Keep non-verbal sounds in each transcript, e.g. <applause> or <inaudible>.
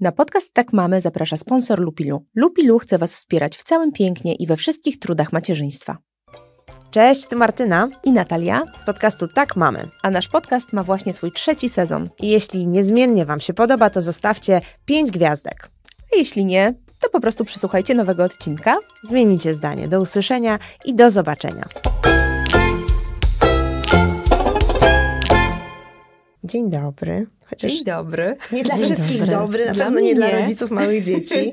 Na podcast Tak Mamy zaprasza sponsor Lupilu. Lupilu chce Was wspierać w całym pięknie i we wszystkich trudach macierzyństwa. Cześć, tu Martyna i Natalia z podcastu Tak Mamy. A nasz podcast ma właśnie swój trzeci sezon. I jeśli niezmiennie Wam się podoba, to zostawcie 5 gwiazdek. A jeśli nie, to po prostu przysłuchajcie nowego odcinka. Zmienicie zdanie. Do usłyszenia i do zobaczenia. Dzień dobry. Chociaż Dzień dobry. Nie dla Dzień wszystkich dobry, dobry na dla pewno nie, nie, dla rodziców małych dzieci. <laughs>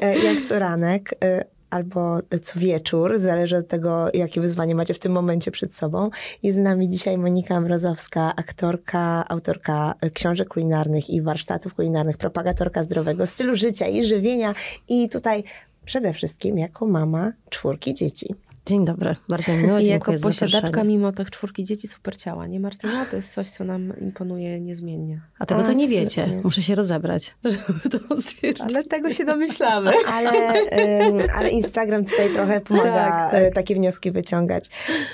E, jak co ranek e, albo co wieczór, zależy od tego, jakie wyzwanie macie w tym momencie przed sobą. Jest z nami dzisiaj Monika Mrozowska, aktorka, autorka e, książek kulinarnych i warsztatów kulinarnych, propagatorka zdrowego stylu życia i żywienia i tutaj przede wszystkim jako mama czwórki dzieci. Dzień dobry, bardzo miło. Dziękuję I jako posiadaczka mimo tych czwórki dzieci super ciała, nie Martyna? No, to jest coś, co nam imponuje niezmiennie. A tego to tak, nie wiecie. Muszę się rozebrać, <laughs> żeby to stwierdzić. Ale tego się domyślamy. <laughs> Ale, ale Instagram tutaj trochę pomaga tak, tak. E, takie wnioski wyciągać.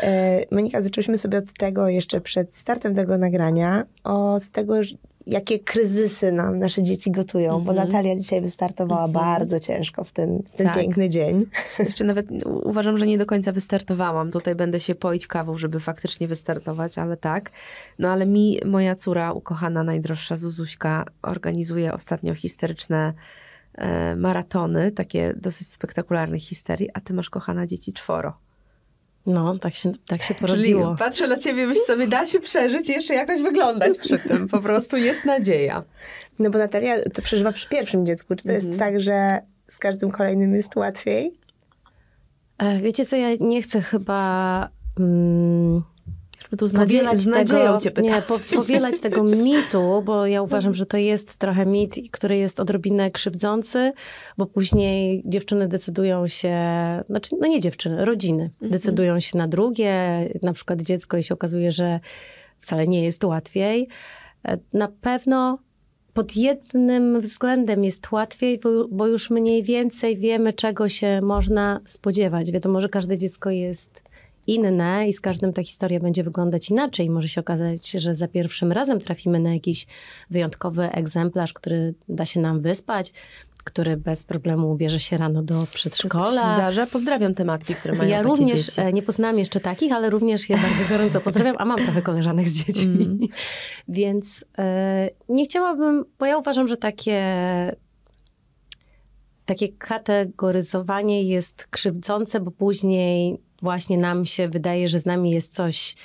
E, Monika, zaczęliśmy sobie od tego jeszcze przed startem tego nagrania, od tego, jakie kryzysy nam nasze dzieci gotują, mm -hmm. bo mhm. Natalia dzisiaj wystartowała mm -hmm. bardzo ciężko w ten, w ten tak. piękny dzień. <laughs> Jeszcze nawet uważam, że nie do końca wystartowałam. Tutaj będę się poić kawą, żeby faktycznie wystartować, ale tak. No ale mi moja córa ukochana, najdroższa Zuzuśka organizuje ostatnio historyczne e, maratony, takie dosyć spektakularne histerii, a ty masz kochana dzieci czworo. No, tak się, tak się porodziło. Czyli patrzę na ciebie, myślę sobie, da się przeżyć i jeszcze jakoś wyglądać przy tym. Po prostu jest nadzieja. No bo Natalia to przeżywa przy pierwszym dziecku. Czy to mhm. jest tak, że z każdym kolejnym jest łatwiej? E, wiecie co, ja nie chcę chyba... Mm, żeby tu z, nadzie- z nadzieją tego, nie, powielać tego <laughs> mitu, bo ja uważam, że to jest trochę mit, który jest odrobinę krzywdzący, bo później dziewczyny decydują się, znaczy, no nie dziewczyny, rodziny mhm. decydują się na drugie, na przykład dziecko i się okazuje, że wcale nie jest łatwiej. E, na pewno pod jednym względem jest łatwiej, bo, już mniej więcej wiemy, czego się można spodziewać. Wiadomo, że każde dziecko jest inne i z każdym ta historia będzie wyglądać inaczej. Może się okazać, że za pierwszym razem trafimy na jakiś wyjątkowy egzemplarz, który da się nam wyspać, który bez problemu ubierze się rano do przedszkola. To się zdarza. Pozdrawiam te matki, które mają Ja również dzieci. E, nie poznałam jeszcze takich, ale również je bardzo gorąco <laughs> pozdrawiam, a mam trochę koleżanek z dziećmi. Mm. <laughs> Więc e, nie chciałabym, bo ja uważam, że takie takie kategoryzowanie jest krzywdzące, bo później właśnie nam się wydaje, że z nami jest coś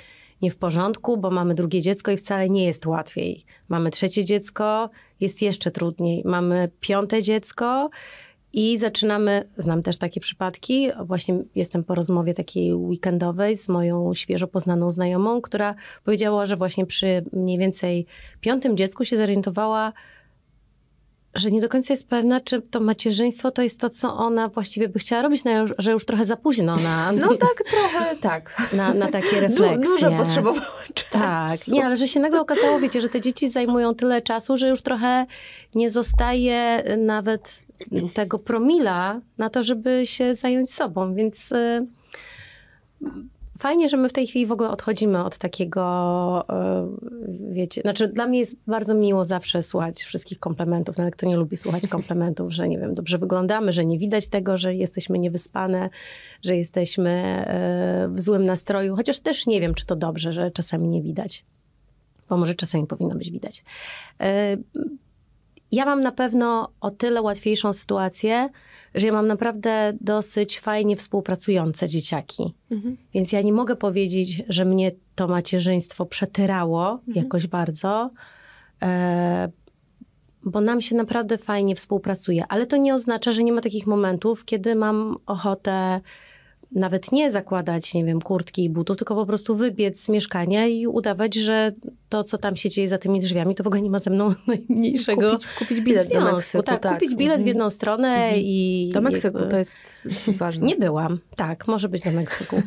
nie w porządku, bo mamy drugie dziecko i wcale nie jest łatwiej. Mamy trzecie dziecko, jest jeszcze trudniej. Mamy piąte dziecko i zaczynamy, znam też takie przypadki, właśnie jestem po rozmowie takiej weekendowej z moją świeżo poznaną znajomą, która powiedziała, że właśnie przy mniej więcej piątym dziecku się zorientowała, że nie do końca jest pewna, czy to macierzyństwo to jest to, co ona właściwie by chciała robić, no, że już trochę za późno na... No tak, trochę tak. Na, na takie refleksje. Du, dużo potrzebowała czasu. Tak, nie, ale że się nagle okazało, wiecie, że te dzieci zajmują tyle czasu, że już trochę nie zostaje nawet tego promila na to, żeby się zająć sobą, więc y, fajnie, że my w tej chwili w ogóle odchodzimy od takiego, e, wiecie, znaczy dla mnie jest bardzo miło zawsze słuchać wszystkich komplementów, nawet kto nie lubi słuchać <laughs> komplementów, że nie wiem, dobrze wyglądamy, że nie widać tego, że jesteśmy niewyspane, że jesteśmy e, w złym nastroju, chociaż też nie wiem, czy to dobrze, że czasami nie widać bo może czasami powinno być widać. E, ja mam na pewno o tyle łatwiejszą sytuację, że ja mam naprawdę dosyć fajnie współpracujące dzieciaki. Mhm. Więc ja nie mogę powiedzieć, że mnie to macierzyństwo przetyrało mhm. jakoś bardzo, e, bo nam się naprawdę fajnie współpracuje. Ale to nie oznacza, że nie ma takich momentów, kiedy mam ochotę nawet nie zakładać, nie wiem, kurtki i butów, tylko po prostu wybiec z mieszkania i udawać, że to, co tam się dzieje za tymi drzwiami, to w ogóle nie ma ze mną <laughs> najmniejszego Kupić, kupić bilet związku. do Meksyku. Tak, tak, kupić bilet w mhm. jedną stronę mhm. i... Do Meksyku, to jest <laughs> ważne. Nie byłam. Tak, może być do Meksyku. <laughs>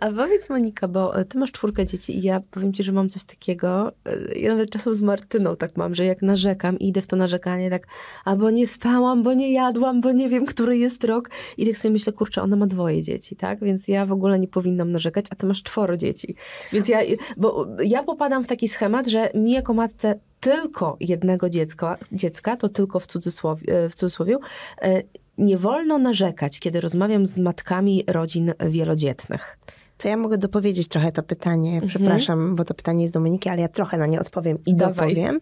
A powiedz Monika, bo e, ty masz czwórkę dzieci i ja powiem ci, że mam coś takiego, e, ja nawet czasem z Martyną tak mam, że jak narzekam i idę w to narzekanie tak, albo nie spałam, bo nie jadłam, bo nie wiem, który jest rok i tak sobie myślę, kurczę, ona ma dwoje dzieci, tak? Więc ja w ogóle nie powinnam narzekać, a ty masz czworo dzieci. Więc ja, bo ja popadam w taki schemat, że mi jako matce tylko jednego dziecka, dziecka to tylko w, cudzysłowie, e, w cudzysłowie, e, nie wolno narzekać, kiedy rozmawiam z matkami rodzin wielodzietnych. To ja mogę dopowiedzieć trochę to pytanie, mhm. przepraszam, mhm. bo to pytanie jest Dominiki, ale ja trochę na nie odpowiem i Dawaj. dopowiem.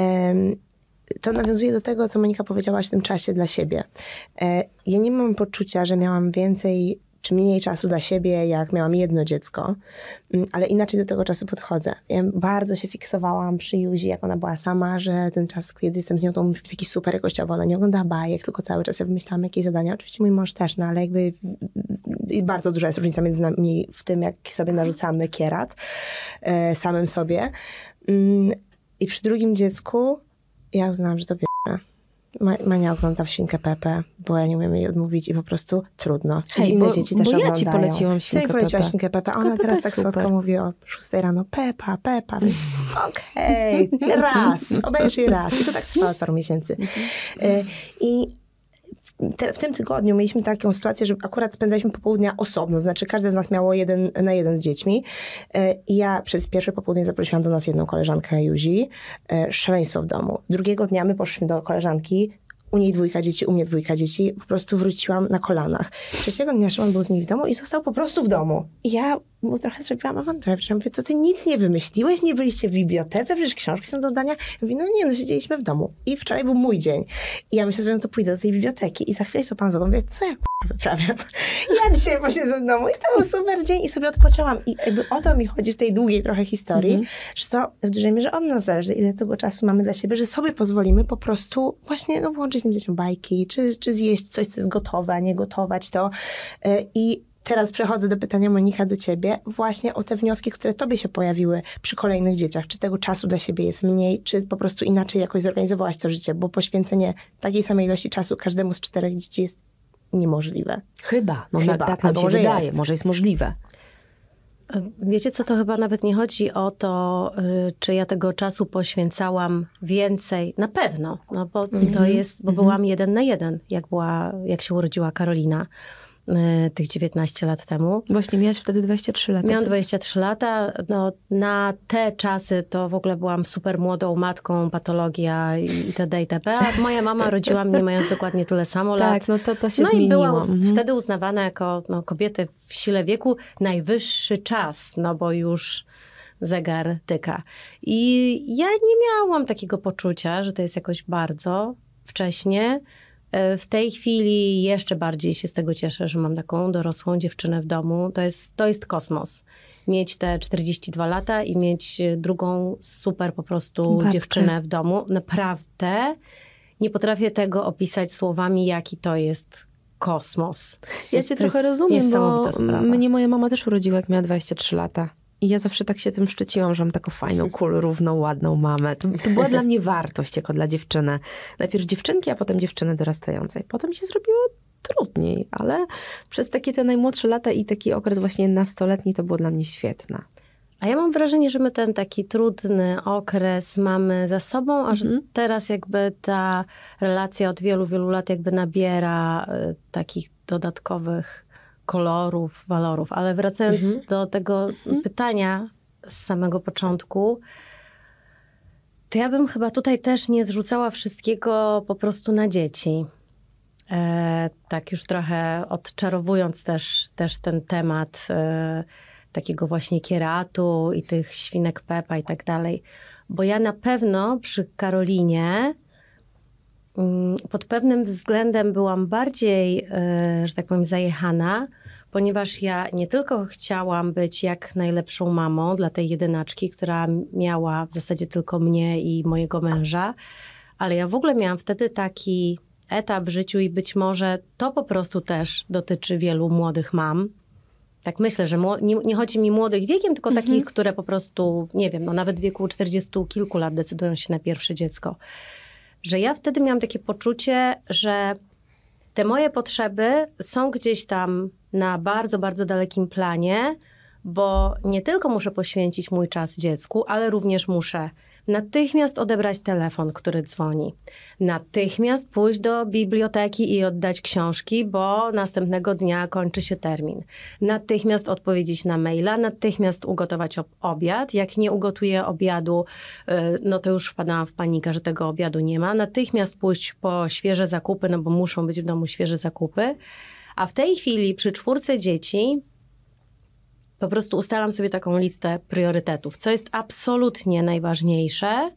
Um, to nawiązuje do tego, co Monika powiedziałaś w tym czasie dla siebie. E, ja nie mam poczucia, że miałam więcej czy mniej czasu dla siebie, jak miałam jedno dziecko, mm, ale inaczej do tego czasu podchodzę. Ja bardzo się fiksowałam przy Juzi, jak ona była sama, że ten czas, kiedy jestem z nią, to musi być taki super jakościowo. Ona nie ogląda bajek, tylko cały czas ja wymyślałam jakieś zadania. Oczywiście mój mąż też, no ale jakby mm, bardzo duża jest różnica między nami w tym, jak sobie narzucamy kierat e, samym sobie. Mm, I przy drugim dziecku ja uznałam, że to pierwsze. Mania w Świnkę Pepe, bo ja nie umiem jej odmówić i po prostu trudno. Hej, I inne bo, dzieci też bo ja ci poleciłam Świnkę Pepe. Świnkę Pepe, a ona Pepe teraz tak super. słodko mówi o 6 rano, Pepa, Pepa. <laughs> Okej, okay, raz, obejrzyj raz. I to tak od paru miesięcy. Mhm. Y, I te, w tym tygodniu mieliśmy taką sytuację, że akurat spędzaliśmy popołudnia osobno, to znaczy każde z nas miało jeden na jeden z dziećmi. E, I ja przez pierwsze popołudnie zaprosiłam do nas jedną koleżankę Juzi, e, szaleństwo w domu. Drugiego dnia my poszliśmy do koleżanki, u niej dwójka dzieci, u mnie dwójka dzieci, po prostu wróciłam na kolanach. Trzeciego dnia Szymon był z nimi w domu i został po prostu w domu. I ja mu trochę zrobiłam awanturę, przecież mówię, to ty nic nie wymyśliłeś, nie byliście w bibliotece, przecież książki są do dania. Mówi, no nie, no siedzieliśmy w domu. I wczoraj był mój dzień. I ja myślę sobie, no to pójdę do tej biblioteki. I za chwilę sobie pan mówię, co ja wyprawiam. Ja dzisiaj posiedzę w domu i to był super dzień i sobie odpoczęłam. I jakby o to mi chodzi w tej długiej trochę historii, mm -hmm. że to w dużej mierze od nas zależy, ile tego czasu mamy dla siebie, że sobie pozwolimy po prostu właśnie no, włączyć z tym dzieciom bajki, czy, czy zjeść coś, co jest gotowe, a nie gotować to. E, I teraz przechodzę do pytania Monika do ciebie, właśnie o te wnioski, które tobie się pojawiły przy kolejnych dzieciach. Czy tego czasu dla siebie jest mniej, czy po prostu inaczej jakoś zorganizowałaś to życie, bo poświęcenie takiej samej ilości czasu każdemu z czterech dzieci jest niemożliwe. Chyba, no Chyba. tak, tak nam się wydaje, jest. może jest możliwe. Wiecie co, to chyba nawet nie chodzi o to, y, czy ja tego czasu poświęcałam więcej. Na pewno, no bo mm -hmm. to mhm. jest, bo mhm. byłam mm -hmm. jeden na jeden, jak, była, jak się urodziła Karolina. E, tych 19 lat temu. Właśnie, miałaś wtedy 23 lata. Miałam 23 tak? lata. No, na te czasy to w ogóle byłam super młodą matką, patologia itd. itp. A moja mama rodziła mnie mając dokładnie tyle samo tak, lat. no to, to się no zmieniło. No i była mhm. wtedy uznawana jako no, kobietę w sile wieku najwyższy czas, no bo już zegar tyka. I ja nie miałam takiego poczucia, że to jest jakoś bardzo wcześnie E, w tej chwili jeszcze bardziej się z tego cieszę, że mam taką dorosłą dziewczynę w domu. To jest, to jest kosmos. Mieć te 42 lata i mieć e, drugą super po prostu Babkę. dziewczynę w domu. Naprawdę nie potrafię tego opisać słowami, jaki to jest kosmos. Ja cię to trochę rozumiem, bo sprawa. mnie moja mama też urodziła, jak miała 23 lata. I ja zawsze tak się tym szczyciłam, że mam taką fajną, cool, równą, ładną mamę. To, to była dla mnie wartość jako dla dziewczyny. Najpierw dziewczynki, a potem dziewczyny dorastającej. Potem się zrobiło trudniej, ale przez takie te najmłodsze lata i taki okres właśnie nastoletni to było dla mnie świetne. A ja mam wrażenie, że my ten taki trudny okres mamy za sobą, a że mm -hmm. teraz jakby ta relacja od wielu, wielu lat jakby nabiera y, takich dodatkowych kolorów, walorów. Ale wracając mhm. do tego mhm. pytania z samego początku, to ja bym chyba tutaj też nie zrzucała wszystkiego po prostu na dzieci. E, tak już trochę odczarowując też, też ten temat e, takiego właśnie kieratu i tych świnek Pepa i tak dalej. Bo ja na pewno przy Karolinie mm, pod pewnym względem byłam bardziej, e, że tak powiem, zajechana, ponieważ ja nie tylko chciałam być jak najlepszą mamą dla tej jedynaczki, która miała w zasadzie tylko mnie i mojego męża, ale ja w ogóle miałam wtedy taki etap w życiu i być może to po prostu też dotyczy wielu młodych mam. Tak myślę, że nie, nie chodzi mi młodych wiekiem, tylko mhm. takich, które po prostu, nie wiem, no nawet w wieku 40 kilku lat decydują się na pierwsze dziecko. Że ja wtedy miałam takie poczucie, że te moje potrzeby są gdzieś tam na bardzo, bardzo dalekim planie, bo nie tylko muszę poświęcić mój czas dziecku, ale również muszę natychmiast odebrać telefon, który dzwoni, natychmiast pójść do biblioteki i oddać książki, bo następnego dnia kończy się termin, natychmiast odpowiedzieć na maila, natychmiast ugotować obiad. Jak nie ugotuję obiadu, y, no to już wpadałam w panikę, że tego obiadu nie ma, natychmiast pójść po świeże zakupy, no bo muszą być w domu świeże zakupy. A w tej chwili przy czwórce dzieci po prostu ustalam sobie taką listę priorytetów, co jest absolutnie najważniejsze.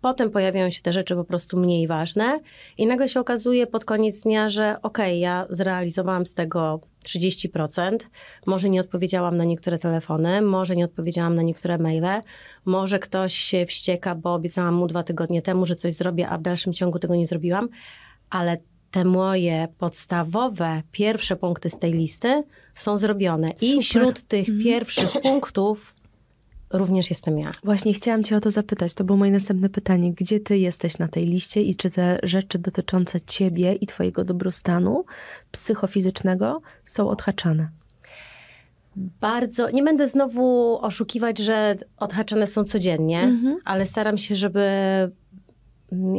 Potem pojawiają się te rzeczy po prostu mniej ważne, i nagle się okazuje pod koniec dnia, że okej, okay, ja zrealizowałam z tego 30%, może nie odpowiedziałam na niektóre telefony, może nie odpowiedziałam na niektóre maile, może ktoś się wścieka, bo obiecałam mu dwa tygodnie temu, że coś zrobię, a w dalszym ciągu tego nie zrobiłam, ale te moje podstawowe pierwsze punkty z tej listy są zrobione. Super. I wśród tych mhm. pierwszych punktów również jestem ja. Właśnie chciałam Cię o to zapytać. To było moje następne pytanie. Gdzie Ty jesteś na tej liście i czy te rzeczy dotyczące Ciebie i Twojego dobrostanu psychofizycznego są odhaczane? Bardzo, nie będę znowu oszukiwać, że odhaczane są codziennie, mhm. ale staram się, żeby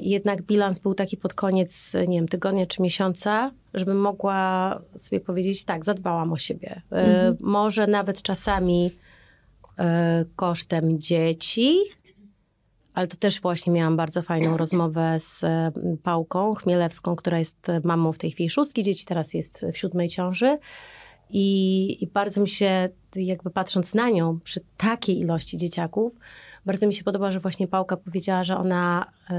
jednak bilans był taki pod koniec, nie wiem, tygodnia czy miesiąca, żebym mogła sobie powiedzieć, tak, zadbałam o siebie. E, mhm. Może nawet czasami e, kosztem dzieci, ale to też właśnie miałam bardzo fajną rozmowę z e, Pałką Chmielewską, która jest mamą w tej chwili szóstki dzieci, teraz jest w siódmej ciąży. I, I, bardzo mi się, jakby patrząc na nią, przy takiej ilości dzieciaków, bardzo mi się podoba, że właśnie Pałka powiedziała, że ona yy,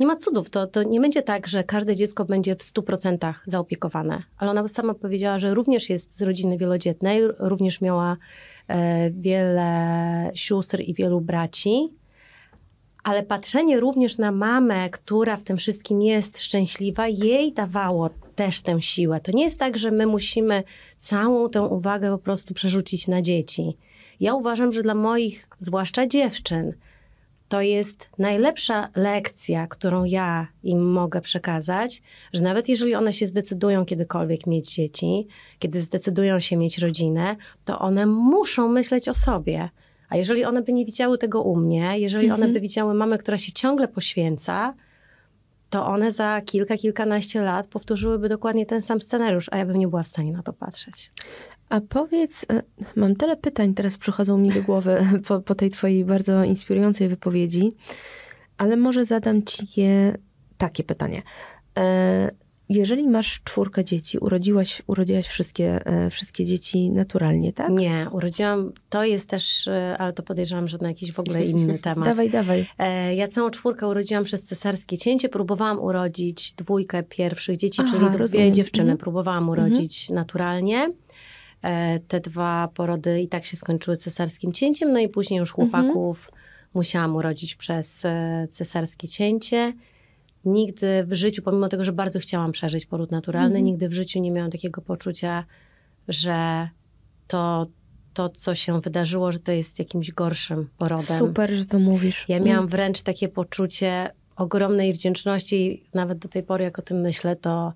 nie ma cudów. To, to nie będzie tak, że każde dziecko będzie w 100% zaopiekowane. Ale ona sama powiedziała, że również jest z rodziny wielodzietnej, również miała yy, wiele sióstr i wielu braci. Ale patrzenie również na mamę, która w tym wszystkim jest szczęśliwa, jej dawało też tę siłę. To nie jest tak, że my musimy całą tę uwagę po prostu przerzucić na dzieci ja uważam, że dla moich, zwłaszcza dziewczyn, to jest najlepsza lekcja, którą ja im mogę przekazać, że nawet jeżeli one się zdecydują kiedykolwiek mieć dzieci, kiedy zdecydują się mieć rodzinę, to one muszą myśleć o sobie. A jeżeli one by nie widziały tego u mnie, jeżeli mhm. one by widziały mamę, która się ciągle poświęca, to one za kilka, kilkanaście lat powtórzyłyby dokładnie ten sam scenariusz, a ja bym nie była w stanie na to patrzeć. A powiedz, e, mam tyle pytań teraz przychodzą mi do głowy <laughs> po, po tej twojej bardzo inspirującej wypowiedzi, ale może zadam ci je takie pytanie. E, jeżeli masz czwórkę dzieci, urodziłaś, urodziłaś wszystkie, e, wszystkie dzieci naturalnie, tak? Nie, urodziłam, to jest też, ale to podejrzewam, że na jakiś w ogóle inny <laughs> temat. dawaj, dawaj. Ja całą czwórkę urodziłam przez cesarskie cięcie, próbowałam urodzić dwójkę pierwszych dzieci, Aha, czyli dwie rozumiem. dziewczyny, mhm. próbowałam urodzić mhm. naturalnie. E, te dwa porody i tak się skończyły cesarskim cięciem, no i później już mhm. chłopaków mhm. musiałam urodzić przez e, cesarskie cięcie. Nigdy w życiu, pomimo tego, że bardzo chciałam przeżyć poród naturalny, mhm. nigdy w życiu nie miałam takiego poczucia, że to, to, co się wydarzyło, że to jest jakimś gorszym porodem. Super, że to mówisz. Ja miałam mm. wręcz takie poczucie ogromnej wdzięczności, nawet do tej pory, jak o tym myślę, to,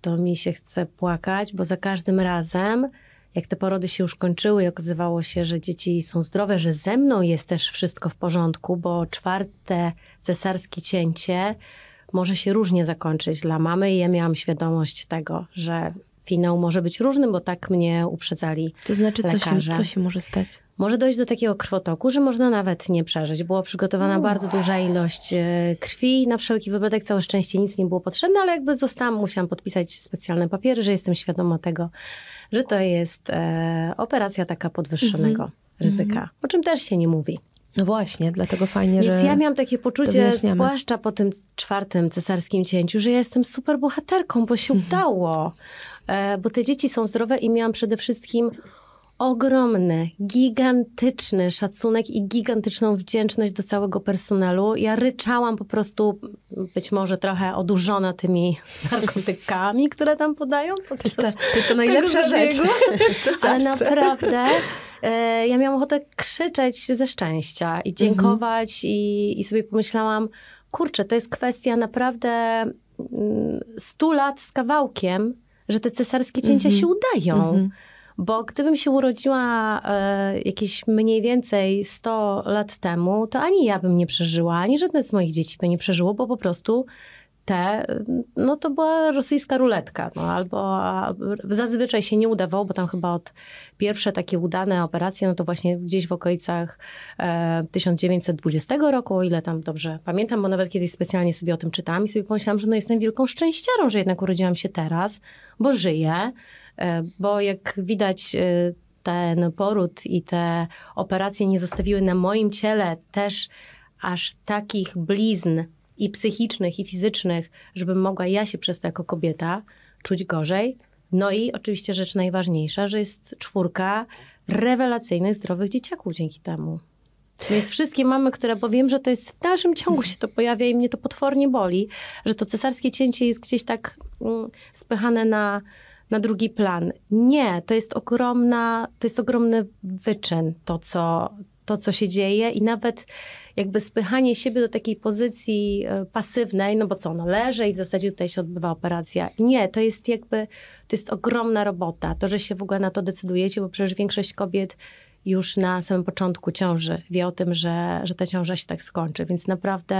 to mi się chce płakać, bo za każdym razem jak te porody się już kończyły i okazywało się, że dzieci są zdrowe, że ze mną jest też wszystko w porządku, bo czwarte cesarskie cięcie może się różnie zakończyć dla mamy i ja miałam świadomość tego, że finał może być różny, bo tak mnie uprzedzali. To znaczy, co lekarze. się, co się może stać? Może dojść do takiego krwotoku, że można nawet nie przeżyć. Była przygotowana Uch. bardzo duża ilość e, krwi. Na wszelki wypadek całe szczęście nic nie było potrzebne, ale jakby zostałam, musiałam podpisać specjalne papiery, że jestem świadoma tego, że to jest e, operacja taka podwyższonego mhm. ryzyka, mhm. o czym też się nie mówi. No właśnie, dlatego fajnie, Więc że. Więc ja miałam takie poczucie, zwłaszcza po tym czwartym cesarskim cięciu, że ja jestem super bohaterką, bo się mhm. udało. E, bo te dzieci są zdrowe i miałam przede wszystkim ogromny, gigantyczny szacunek i gigantyczną wdzięczność do całego personelu. Ja ryczałam po prostu, być może trochę odurzona tymi <laughs> narkotykami, które tam podają. Podczas to, jest to, to jest najlepsza rzecz. <laughs> Ale naprawdę e, ja miałam ochotę krzyczeć ze szczęścia i mhm. dziękować mhm. i, i sobie pomyślałam, kurczę, to jest kwestia naprawdę mm, stu lat z kawałkiem, że te cesarskie cięcia mhm. się udają. Mhm bo gdybym się urodziła e, jakieś mniej więcej 100 lat temu, to ani ja bym nie przeżyła, ani żadne z moich dzieci by nie przeżyło, bo po prostu te, no to była rosyjska ruletka, no albo zazwyczaj się nie udawało, bo tam chyba od pierwsze takie udane operacje, no to właśnie gdzieś w okolicach e, 1920 roku, o ile tam dobrze pamiętam, bo nawet kiedyś specjalnie sobie o tym czytałam i sobie pomyślałam, że no jestem wielką szczęściarą, że jednak urodziłam się teraz, bo żyję, E, bo jak widać, e, ten poród i te operacje nie zostawiły na moim ciele też aż takich blizn i psychicznych, i fizycznych, żebym mogła ja się przez to jako kobieta czuć gorzej. No i oczywiście rzecz najważniejsza, że jest czwórka rewelacyjnych, zdrowych dzieciaków dzięki temu. Więc wszystkie mamy, które, bo wiem, że to jest w dalszym ciągu się to pojawia i mnie to potwornie boli, że to cesarskie cięcie jest gdzieś tak mm, spychane na na drugi plan. Nie, to jest ogromna, to jest ogromny wyczyn to, co, to, co się dzieje i nawet jakby spychanie siebie do takiej pozycji e, pasywnej, no bo co, no leży i w zasadzie tutaj się odbywa operacja. Nie, to jest jakby, to jest ogromna robota. To, że się w ogóle na to decydujecie, bo przecież większość kobiet już na samym początku ciąży wie o tym, że, że ta ciąża się tak skończy, więc naprawdę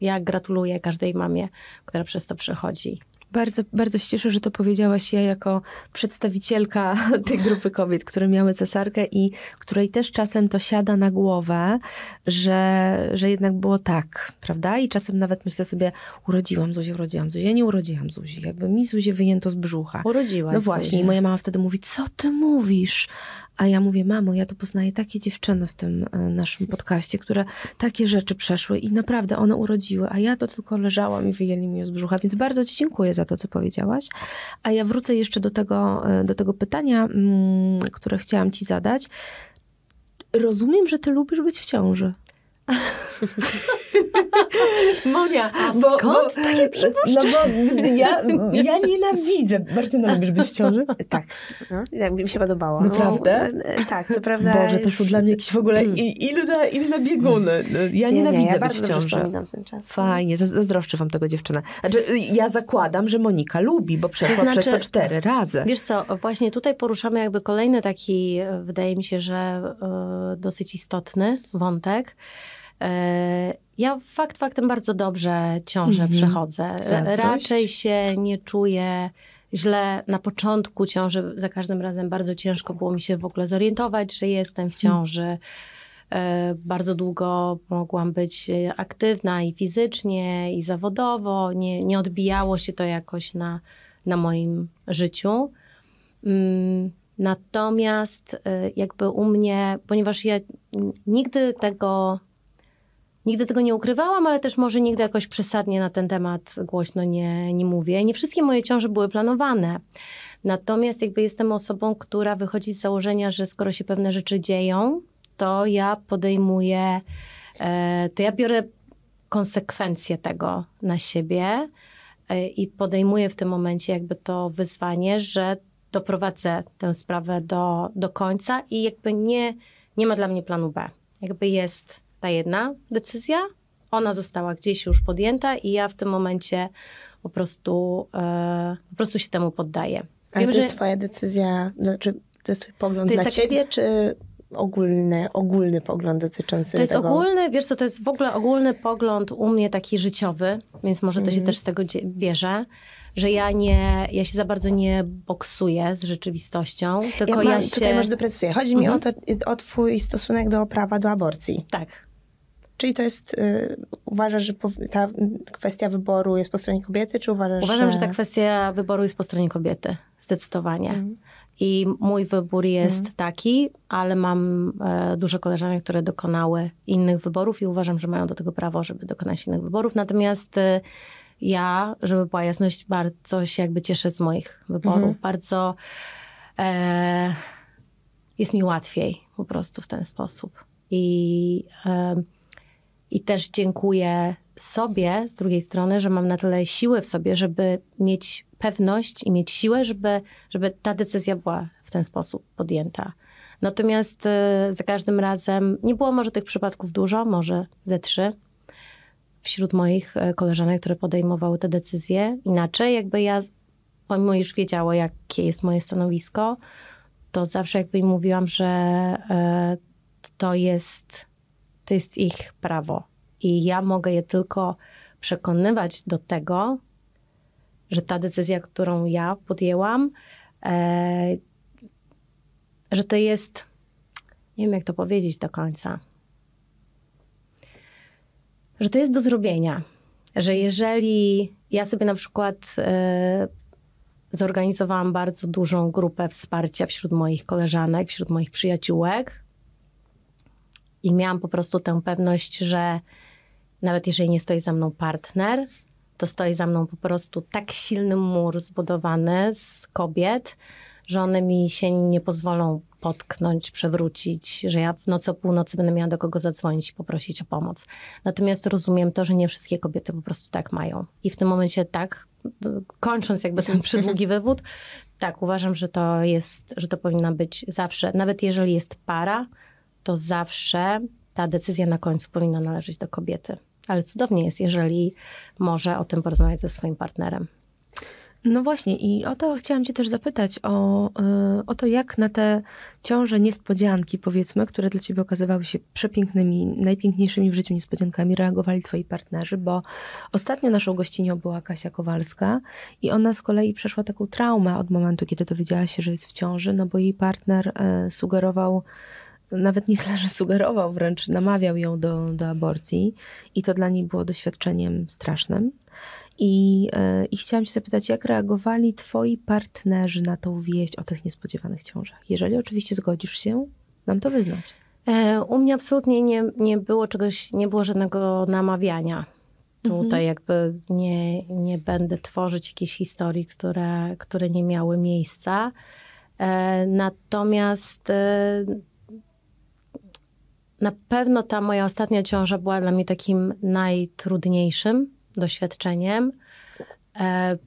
ja gratuluję każdej mamie, która przez to przechodzi. Bardzo, bardzo się cieszę, że to powiedziałaś ja jako przedstawicielka <laughs> tej grupy kobiet, które miały cesarkę i której też czasem to siada na głowę, że, że jednak było tak, prawda? I czasem nawet myślę sobie, urodziłam Zuzię, urodziłam Zuzię. Ja nie urodziłam Zuzi, jakby mi Zuzię wyjęto z brzucha. Urodziłam. No właśnie, Zuzię. i moja mama wtedy mówi, co ty mówisz? A ja mówię, mamo, ja tu poznaję takie dziewczyny w tym e, naszym podcaście, które takie rzeczy przeszły i naprawdę one urodziły, a ja to tylko leżałam i wyjęli mnie z brzucha. Więc bardzo Ci dziękuję za to, co powiedziałaś. A ja wrócę jeszcze do tego, e, do tego pytania, mm, które chciałam Ci zadać. Rozumiem, że Ty lubisz być w ciąży. <laughs> Monia, bo, skąd bo, takie przypuszczenia? <laughs> No bo ja, ja nienawidzę. Martyna, lubisz być w ciąży? <laughs> Tak. No, tak mi się podobało. Naprawdę? No, e, e, tak, co prawda. Boże, to są dla mnie jakieś w ogóle mm. inne, inne bieguny. No, ja nie, nienawidzę nie, ja być w ciąży. Ten czas. Fajnie, zazdroszczę wam tego dziewczyna. Znaczy, y, ja zakładam, że Monika lubi, bo przeszła to znaczy, przez to znaczy- cztery razy. Wiesz co, właśnie tutaj poruszamy jakby kolejny taki, e, wydaje mi się, że dosyć istotny wątek. Ja fakt faktem bardzo dobrze ciążę mhm. przechodzę. Zazdrość. Raczej się nie czuję źle. Na początku ciąży za każdym razem bardzo ciężko było mi się w ogóle zorientować, że jestem w mhm. ciąży. E, bardzo długo mogłam być e, aktywna i fizycznie, i zawodowo. Nie, nie odbijało się to jakoś na, na moim życiu. Mm, natomiast e, jakby u mnie, ponieważ ja nigdy tego Nigdy tego nie ukrywałam, ale też może nigdy jakoś przesadnie na ten temat głośno nie, nie mówię. Nie wszystkie moje ciąże były planowane. Natomiast jakby jestem osobą, która wychodzi z założenia, że skoro się pewne rzeczy dzieją, to ja podejmuję, e, to ja biorę konsekwencje tego na siebie e, i podejmuję w tym momencie jakby to wyzwanie, że doprowadzę tę sprawę do, do końca i jakby nie, nie ma dla mnie planu B. Jakby jest ta jedna decyzja, ona została gdzieś już podjęta i ja w tym momencie po prostu, e, po prostu się temu poddaję. Ale Wiem, to że... jest twoja decyzja, znaczy to jest twój pogląd na ciebie, czy ogólny, ogólny pogląd dotyczący To jest tego. ogólny, wiesz co, to jest w ogóle ogólny pogląd u mnie taki życiowy, więc może to mm. się mhm. też z tego bierze, że ja nie, ja się za bardzo nie boksuję z rzeczywistością, tylko ja, mam, ja się... Tutaj może doprecyzuję. Chodzi mm mi o, mhm. to, o twój stosunek do prawa do aborcji. Tak. Czyli to jest, y, uważasz, że ta kwestia wyboru jest po stronie kobiety, czy uważasz, Uważam, że... że ta kwestia wyboru jest po stronie kobiety, zdecydowanie. Mm. I mój wybór jest mm. taki, ale mam e, dużo koleżanek, które dokonały innych wyborów i uważam, że mają do tego prawo, żeby dokonać innych wyborów. Natomiast e, ja, żeby była jasność, bardzo się jakby cieszę z moich wyborów. Mm. Bardzo e, jest mi łatwiej po prostu w ten sposób. I e, i też dziękuję sobie z drugiej strony, że mam na tyle siły w sobie, żeby mieć pewność i mieć siłę, żeby, żeby ta decyzja była w ten sposób podjęta. Natomiast y, za każdym razem nie było może tych przypadków dużo, może ze trzy wśród moich y, koleżanek, które podejmowały te decyzje. Inaczej, jakby ja, pomimo już wiedziała, jakie jest moje stanowisko, to zawsze jakby mówiłam, że y, to jest to jest ich prawo. I ja mogę je tylko przekonywać do tego, że ta decyzja, którą ja podjęłam, e, że to jest. Nie wiem, jak to powiedzieć do końca. Że to jest do zrobienia. Że jeżeli ja sobie na przykład e, zorganizowałam bardzo dużą grupę wsparcia wśród moich koleżanek, wśród moich przyjaciółek, i miałam po prostu tę pewność, że nawet jeżeli nie stoi za mną partner, to stoi za mną po prostu tak silny mur zbudowany z kobiet, że one mi się nie pozwolą potknąć, przewrócić, że ja w nocy o północy będę miała do kogo zadzwonić i poprosić o pomoc. Natomiast rozumiem to, że nie wszystkie kobiety po prostu tak mają. I w tym momencie tak, kończąc jakby ten przydługi <laughs> wywód, tak, uważam, że to jest, że to powinna być zawsze, nawet jeżeli jest para, to zawsze ta decyzja na końcu powinna należeć do kobiety. Ale cudownie jest, jeżeli może o tym porozmawiać ze swoim partnerem. No właśnie, i o to chciałam Cię też zapytać, o, y, o to, jak na te ciąże niespodzianki, powiedzmy, które dla Ciebie okazywały się przepięknymi, najpiękniejszymi w życiu niespodziankami, reagowali Twoi partnerzy, bo ostatnio naszą gościnią była Kasia Kowalska i ona z kolei przeszła taką traumę od momentu, kiedy dowiedziała się, że jest w ciąży, no bo jej partner y, sugerował, nawet nie tyle, że sugerował, wręcz namawiał ją do, do aborcji i to dla niej było doświadczeniem strasznym. I, e, I chciałam się zapytać, jak reagowali twoi partnerzy na tą wieść o tych niespodziewanych ciążach? Jeżeli oczywiście zgodzisz się, nam to wyznać. E, u mnie absolutnie nie, nie było czegoś, nie było żadnego namawiania. Mhm. Tutaj mhm. jakby nie, nie będę tworzyć jakichś historii, które, które nie miały miejsca. E, natomiast na pewno ta moja ostatnia ciąża była dla mnie takim najtrudniejszym doświadczeniem. E,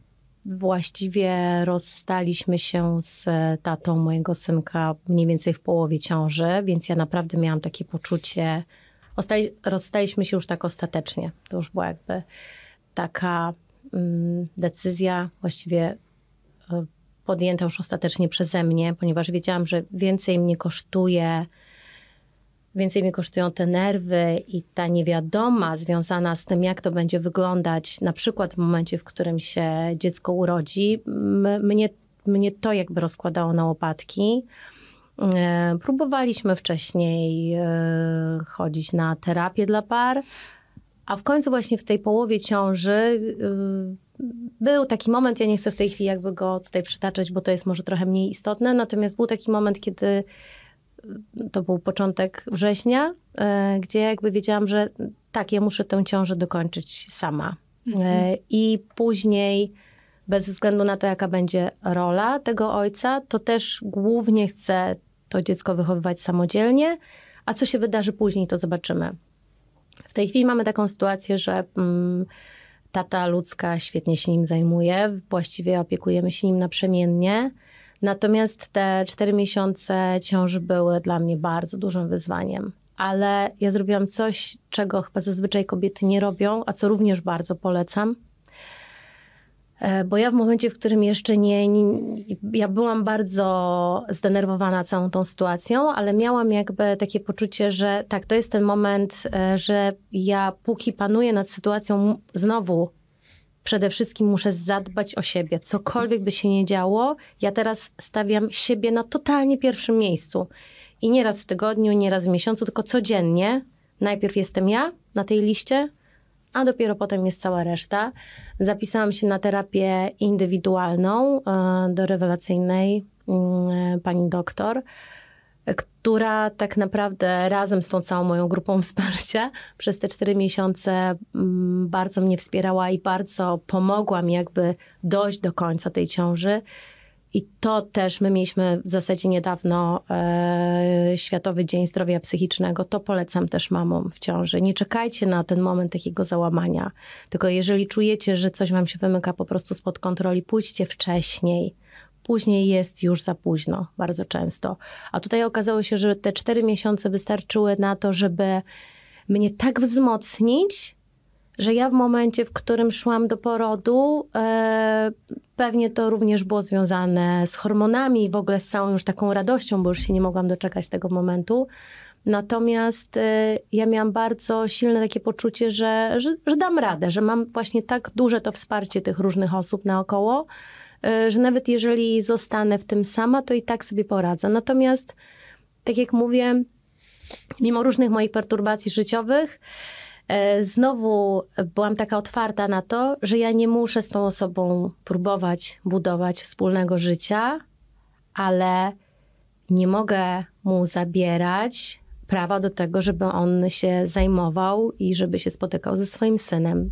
właściwie rozstaliśmy się z e, tatą mojego synka mniej więcej w połowie ciąży, więc ja naprawdę miałam takie poczucie. Ostali, rozstaliśmy się już tak ostatecznie. To już była jakby taka mm, decyzja właściwie e, podjęta już ostatecznie przeze mnie, ponieważ wiedziałam, że więcej mnie kosztuje Więcej mi kosztują te nerwy i ta niewiadoma związana z tym, jak to będzie wyglądać, na przykład w momencie, w którym się dziecko urodzi, mnie, mnie to jakby rozkładało na łopatki. E, próbowaliśmy wcześniej e, chodzić na terapię dla par, a w końcu właśnie w tej połowie ciąży e, był taki moment, ja nie chcę w tej chwili jakby go tutaj przytaczać, bo to jest może trochę mniej istotne, natomiast był taki moment, kiedy to był początek września, e, gdzie jakby wiedziałam, że tak, ja muszę tę ciążę dokończyć sama. E, mhm. I później, bez względu na to, jaka będzie rola tego ojca, to też głównie chcę to dziecko wychowywać samodzielnie, a co się wydarzy później, to zobaczymy. W tej chwili mamy taką sytuację, że mm, tata ludzka świetnie się nim zajmuje, właściwie opiekujemy się nim naprzemiennie. Natomiast te cztery miesiące ciąży były dla mnie bardzo dużym wyzwaniem. Ale ja zrobiłam coś, czego chyba zazwyczaj kobiety nie robią, a co również bardzo polecam. E, bo ja w momencie, w którym jeszcze nie, nie Ja byłam bardzo zdenerwowana całą tą sytuacją, ale miałam jakby takie poczucie, że tak, to jest ten moment, e, że ja póki panuję nad sytuacją, znowu przede wszystkim muszę zadbać o siebie. Cokolwiek by się nie działo, ja teraz stawiam siebie na totalnie pierwszym miejscu. I nie raz w tygodniu, nie raz w miesiącu, tylko codziennie. Najpierw jestem ja na tej liście, a dopiero potem jest cała reszta. Zapisałam się na terapię indywidualną e, do rewelacyjnej mm, e, pani doktor która tak naprawdę razem z tą całą moją grupą wsparcia przez te cztery miesiące mm, bardzo mnie wspierała i bardzo pomogła mi jakby dojść do końca tej ciąży. I to też my mieliśmy w zasadzie niedawno e, Światowy Dzień Zdrowia Psychicznego. To polecam też mamom w ciąży. Nie czekajcie na ten moment takiego załamania. Tylko jeżeli czujecie, że coś wam się wymyka po prostu spod kontroli, pójdźcie wcześniej później jest już za późno bardzo często. A tutaj okazało się, że te cztery miesiące wystarczyły na to, żeby mnie tak wzmocnić, że ja w momencie, w którym szłam do porodu, e, pewnie to również było związane z hormonami i w ogóle z całą już taką radością, bo już się nie mogłam doczekać tego momentu. Natomiast e, ja miałam bardzo silne takie poczucie, że, że, że dam radę, że mam właśnie tak duże to wsparcie tych różnych osób naokoło, E, że nawet jeżeli zostanę w tym sama, to i tak sobie poradzę. Natomiast, tak jak mówię, mimo różnych moich perturbacji życiowych, e, znowu byłam taka otwarta na to, że ja nie muszę z tą osobą próbować budować wspólnego życia, ale nie mogę mu zabierać prawa do tego, żeby on się zajmował i żeby się spotykał ze swoim synem.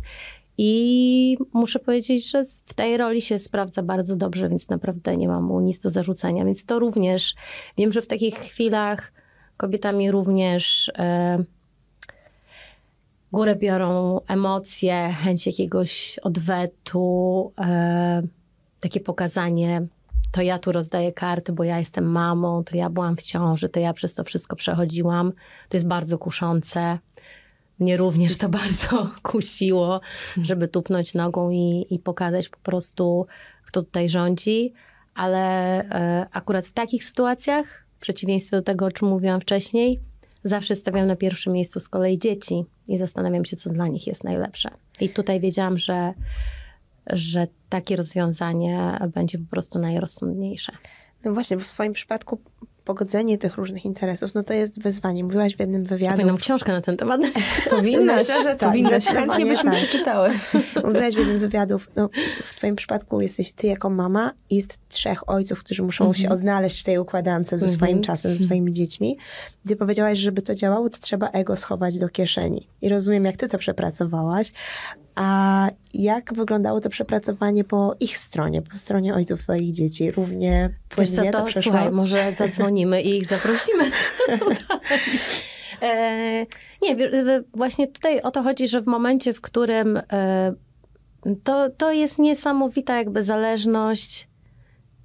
I muszę powiedzieć, że w tej roli się sprawdza bardzo dobrze, więc naprawdę nie mam mu nic do zarzucenia. Więc to również wiem, że w takich chwilach kobietami również e, górę biorą emocje, chęć jakiegoś odwetu, e, takie pokazanie. To ja tu rozdaję karty, bo ja jestem mamą, to ja byłam w ciąży, to ja przez to wszystko przechodziłam. To jest bardzo kuszące mnie również to <laughs> bardzo kusiło, żeby tupnąć nogą i, i pokazać po prostu, kto tutaj rządzi, ale e, akurat w takich sytuacjach, w przeciwieństwie do tego, o czym mówiłam wcześniej, zawsze stawiam na pierwszym miejscu z kolei dzieci i zastanawiam się, co dla nich jest najlepsze. I tutaj wiedziałam, że, że takie rozwiązanie będzie po prostu najrozsądniejsze. No właśnie, bo w Twoim przypadku pogodzenie tych różnych interesów, no to jest wyzwanie. Mówiłaś w jednym wywiadzie. Powinnam książkę na ten temat. <laughs> <laughs> Powinnaś. Myślę, że tak. Powinnaś. Chętnie byśmy tak. przeczytały. <laughs> Mówiłaś w jednym z wywiadów, no, w twoim przypadku jesteś ty jako mama i jest trzech ojców, którzy muszą mhm. się odnaleźć w tej układance ze mhm. swoim czasem, ze mhm. swoimi dziećmi. Gdy powiedziałaś, żeby to działało, to trzeba ego schować do kieszeni. I rozumiem, jak ty to przepracowałaś, a jak wyglądało to przepracowanie po ich stronie, po stronie ojców swoich dzieci? Równie płynnie Wiesz co, to, to słuchaj, może zadzwonimy i ich zaprosimy. <laughs> E, nie, właśnie tutaj o to chodzi, że w momencie, w którym e, to, to jest niesamowita jakby zależność.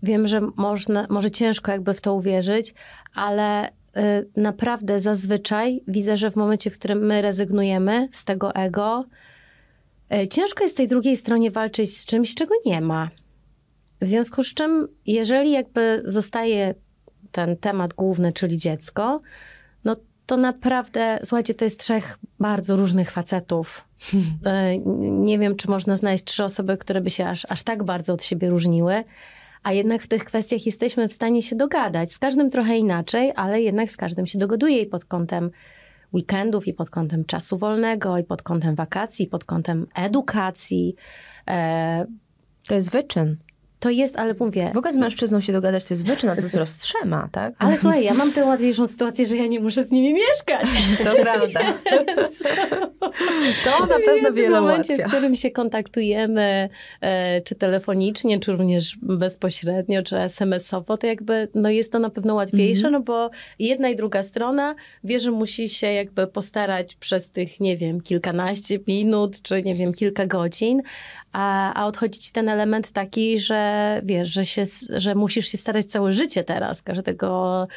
Wiem, że można, może ciężko jakby w to uwierzyć, ale e, naprawdę zazwyczaj widzę, że w momencie, w którym my rezygnujemy z tego ego, E, ciężko jest tej drugiej stronie walczyć z czymś, czego nie ma. W związku z czym, jeżeli jakby zostaje ten temat główny, czyli dziecko, no to naprawdę, słuchajcie, to jest trzech bardzo różnych facetów. E, nie wiem, czy można znaleźć trzy osoby, które by się aż, aż tak bardzo od siebie różniły, a jednak w tych kwestiach jesteśmy w stanie się dogadać. Z każdym trochę inaczej, ale jednak z każdym się dogoduje i pod kątem weekendów, i pod kątem czasu wolnego, i pod kątem wakacji, i pod kątem edukacji. E, to jest wyczyn. To jest, ale mówię... W ogóle z mężczyzną się dogadać to jest wyczyna, co dopiero z trzema, tak? Ale słuchaj, ja mam tę łatwiejszą sytuację, że ja nie muszę z nimi mieszkać. <laughs> To prawda. <laughs> To na no pewno Więc wiele w momencie, ułatwia. w którym się kontaktujemy, e, czy telefonicznie, czy również bezpośrednio, czy SMS-owo, to jakby no jest to na pewno łatwiejsze, mhm. no bo jedna i druga strona wie, że musi się jakby postarać przez tych, nie wiem, kilkanaście minut, czy nie wiem, kilka godzin, a, a odchodzi ci ten element taki, że wiesz, że, się, że musisz się starać całe życie teraz, każdego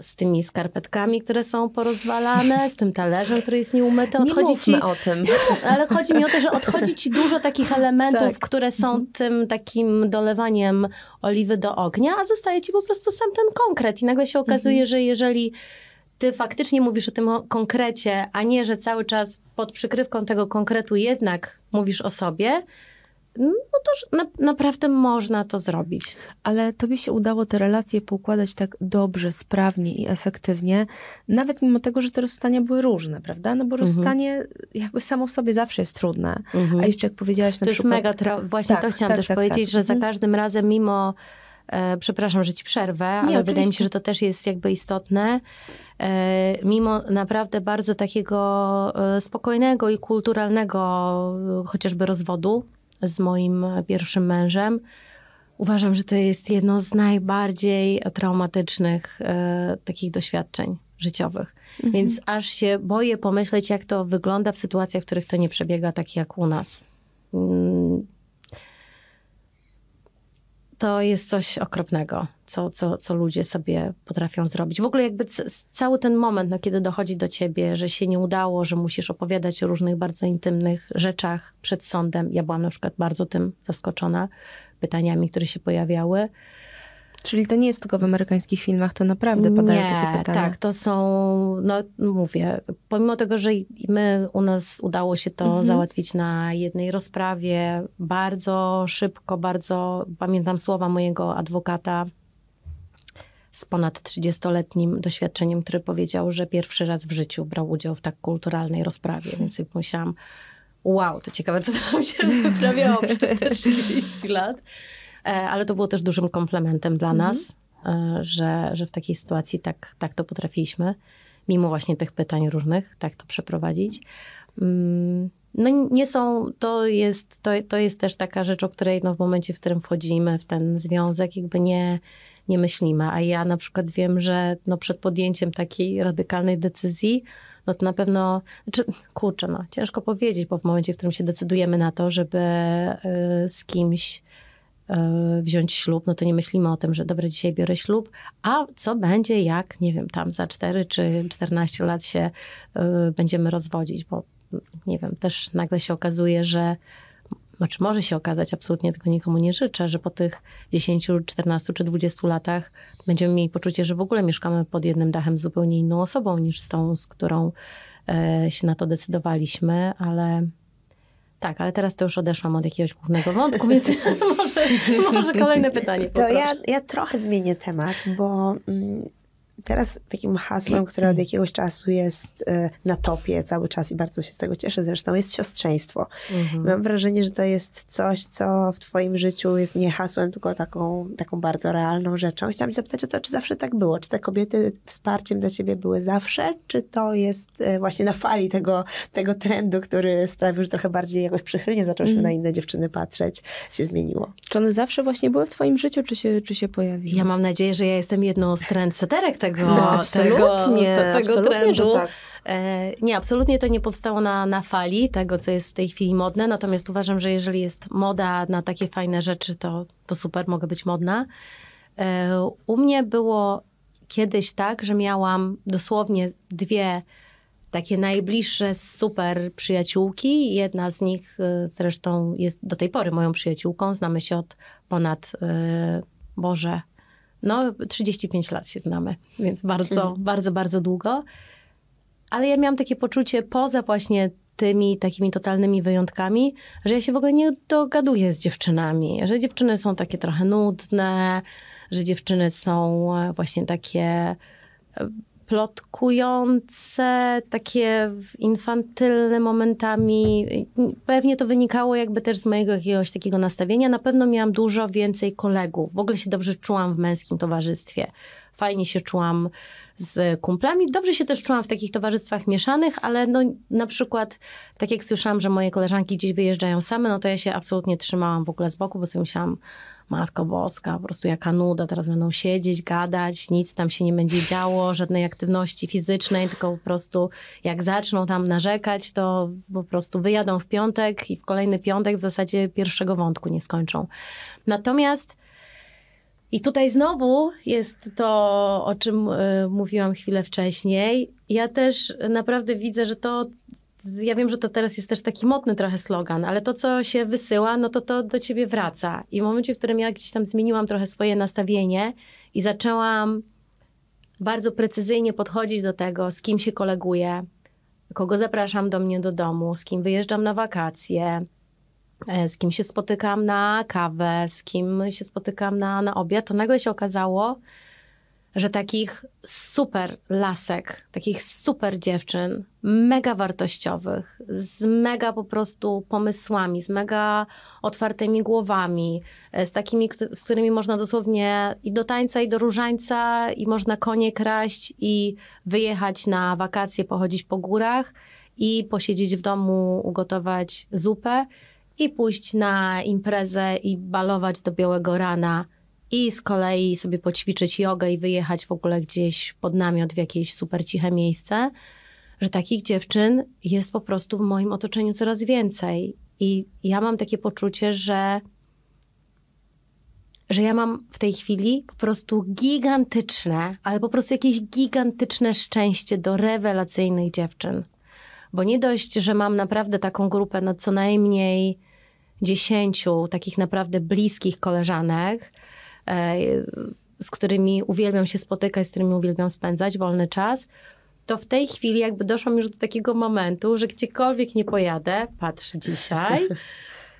z tymi skarpetkami, które są porozwalane, z tym talerzem, który jest nieumyty. Odchodzi nie ci, o tym. <laughs> Ale chodzi mi o to, że odchodzi ci dużo takich elementów, tak. które są mhm. tym takim dolewaniem oliwy do ognia, a zostaje ci po prostu sam ten konkret. I nagle się okazuje, mhm. że jeżeli ty faktycznie mówisz o tym konkrecie, a nie, że cały czas pod przykrywką tego konkretu jednak mówisz o sobie, no to na, naprawdę można to zrobić. Ale tobie się udało te relacje poukładać tak dobrze, sprawnie i efektywnie, nawet mimo tego, że te rozstania były różne, prawda? No bo mhm. rozstanie jakby samo w sobie zawsze jest trudne. Mhm. A jeszcze jak powiedziałaś na to przykład... To jest mega, właśnie tak, to chciałam tak, też tak, powiedzieć, tak. że za mhm. każdym razem mimo E, przepraszam, że ci przerwę, ale oczywiście. wydaje mi się, że to też jest jakby istotne. E, mimo naprawdę bardzo takiego e, spokojnego i kulturalnego chociażby rozwodu z moim pierwszym mężem, uważam, że to jest jedno z najbardziej traumatycznych takich doświadczeń życiowych. Mhm. Więc aż się boję pomyśleć, jak to wygląda w sytuacjach, w których to nie przebiega tak jak u nas mm, to jest coś okropnego, co, co, co ludzie sobie potrafią zrobić. W ogóle jakby cały ten moment, no, kiedy dochodzi do ciebie, że się nie udało, że musisz opowiadać o różnych bardzo intymnych rzeczach przed sądem. Ja byłam na przykład bardzo tym zaskoczona, pytaniami, które się pojawiały. Czyli to nie jest tylko w amerykańskich filmach, to naprawdę padają nie, takie pytania. Tak, to są, no mówię, pomimo tego, że my u nas udało się to mhm. załatwić na jednej rozprawie, bardzo szybko, bardzo pamiętam słowa mojego adwokata z ponad 30-letnim doświadczeniem, który powiedział, że pierwszy raz w życiu brał udział w tak kulturalnej rozprawie, więc musiałam, wow, to ciekawe, co tam się wyprawiało przez te 30 <laughs> lat. E, ale to było też dużym komplementem dla mhm. nas, e, że, że w takiej sytuacji tak, tak to potrafiliśmy, mimo właśnie tych pytań różnych, tak to przeprowadzić. Mm, no nie są, to jest, to, to jest też taka rzecz, o której no, w momencie, w którym wchodzimy w ten związek, jakby nie, nie myślimy. A ja na przykład wiem, że no, przed podjęciem takiej radykalnej decyzji, no to na pewno, znaczy, kurczę, no, ciężko powiedzieć, bo w momencie, w którym się decydujemy na to, żeby y, z kimś E, wziąć ślub, no to nie myślimy o tym, że dobrze, dzisiaj biorę ślub, a co będzie, jak, nie wiem, tam za 4 czy 14 lat się e, będziemy rozwodzić, bo nie wiem, też nagle się okazuje, że znaczy może się okazać, absolutnie tego nikomu nie życzę, że po tych 10, 14 czy 20 latach będziemy mieli poczucie, że w ogóle mieszkamy pod jednym dachem z zupełnie inną osobą niż z tą, z którą e, się na to decydowaliśmy, ale tak, ale teraz to już odeszłam od jakiegoś głównego wątku, <laughs> więc może, może kolejne pytanie. Poproszę. To ja, ja trochę zmienię temat, bo mm, teraz takim hasłem, które od <clears throat> jakiegoś czasu jest e, na topie cały czas i bardzo się z tego cieszę zresztą, jest siostrzeństwo. Mhm. Mam wrażenie, że to jest coś, co w twoim życiu jest nie hasłem, tylko taką, taką bardzo realną rzeczą. Chciałam się zapytać o to, czy zawsze tak było? Czy te kobiety wsparciem dla ciebie były zawsze? Czy to jest e, właśnie na fali tego, tego trendu, który sprawił, że trochę bardziej jakoś przychylnie zaczęliśmy mhm. na inne dziewczyny patrzeć, się zmieniło? Czy one zawsze właśnie były w twoim życiu, czy się, czy się pojawiły? Ja mam nadzieję, że ja jestem jedną z trendseterek tego, tego, no, absolutnie, tego, tego absolutnie, trendu. E, tak. Nie, absolutnie to nie powstało na, na fali tego, co jest w tej chwili modne, natomiast uważam, że jeżeli jest moda na takie fajne rzeczy, to, to super, mogę być modna. E, u mnie było kiedyś tak, że miałam dosłownie dwie takie najbliższe super przyjaciółki. Jedna z nich e, zresztą jest do tej pory moją przyjaciółką. Znamy się od ponad, Boże, no, 35 lat się znamy, więc bardzo, mhm. bardzo, bardzo długo. Ale ja miałam takie poczucie poza właśnie tymi takimi totalnymi wyjątkami, że ja się w ogóle nie dogaduję z dziewczynami, że dziewczyny są takie trochę nudne, że dziewczyny są e, właśnie takie e, plotkujące, takie infantylne momentami. Pewnie to wynikało jakby też z mojego jakiegoś takiego nastawienia. Na pewno miałam dużo więcej kolegów. W ogóle się dobrze czułam w męskim towarzystwie. Fajnie się czułam z kumplami. Dobrze się też czułam w takich towarzystwach mieszanych, ale no, na przykład, tak jak słyszałam, że moje koleżanki gdzieś wyjeżdżają same, no to ja się absolutnie trzymałam w ogóle z boku, bo sobie myślałam, Matko Boska, po prostu jaka nuda, teraz będą siedzieć, gadać, nic tam się nie będzie działo, żadnej aktywności fizycznej, tylko po prostu jak zaczną tam narzekać, to po prostu wyjadą w piątek i w kolejny piątek w zasadzie pierwszego wątku nie skończą. Natomiast i tutaj znowu jest to, o czym e, mówiłam chwilę wcześniej. Ja też naprawdę widzę, że to ja wiem, że to teraz jest też taki modny trochę slogan, ale to, co się wysyła, no to to do ciebie wraca. I w momencie, w którym ja gdzieś tam zmieniłam trochę swoje nastawienie i zaczęłam bardzo precyzyjnie podchodzić do tego, z kim się koleguję, kogo zapraszam do mnie do domu, z kim wyjeżdżam na wakacje, e, z kim się spotykam na kawę, z kim się spotykam na, na obiad, to nagle się okazało, że takich super lasek, takich super dziewczyn, mega wartościowych, z mega po prostu pomysłami, z mega otwartymi głowami, e, z takimi, z którymi można dosłownie i do tańca, i do różańca, i można konie kraść, i wyjechać na wakacje, pochodzić po górach, i posiedzieć w domu, ugotować zupę, i pójść na imprezę i balować do białego rana i z kolei sobie poćwiczyć jogę i wyjechać w ogóle gdzieś pod namiot w jakieś super ciche miejsce, że takich dziewczyn jest po prostu w moim otoczeniu coraz więcej. I ja mam takie poczucie, że, że ja mam w tej chwili po prostu gigantyczne, ale po prostu jakieś gigantyczne szczęście do rewelacyjnych dziewczyn. Bo nie dość, że mam naprawdę taką grupę, no co najmniej dziesięciu takich naprawdę bliskich koleżanek, E, z którymi uwielbiam się spotykać, z którymi uwielbiam spędzać wolny czas, to w tej chwili jakby doszłam już do takiego momentu, że gdziekolwiek nie pojadę, patrz dzisiaj, <laughs>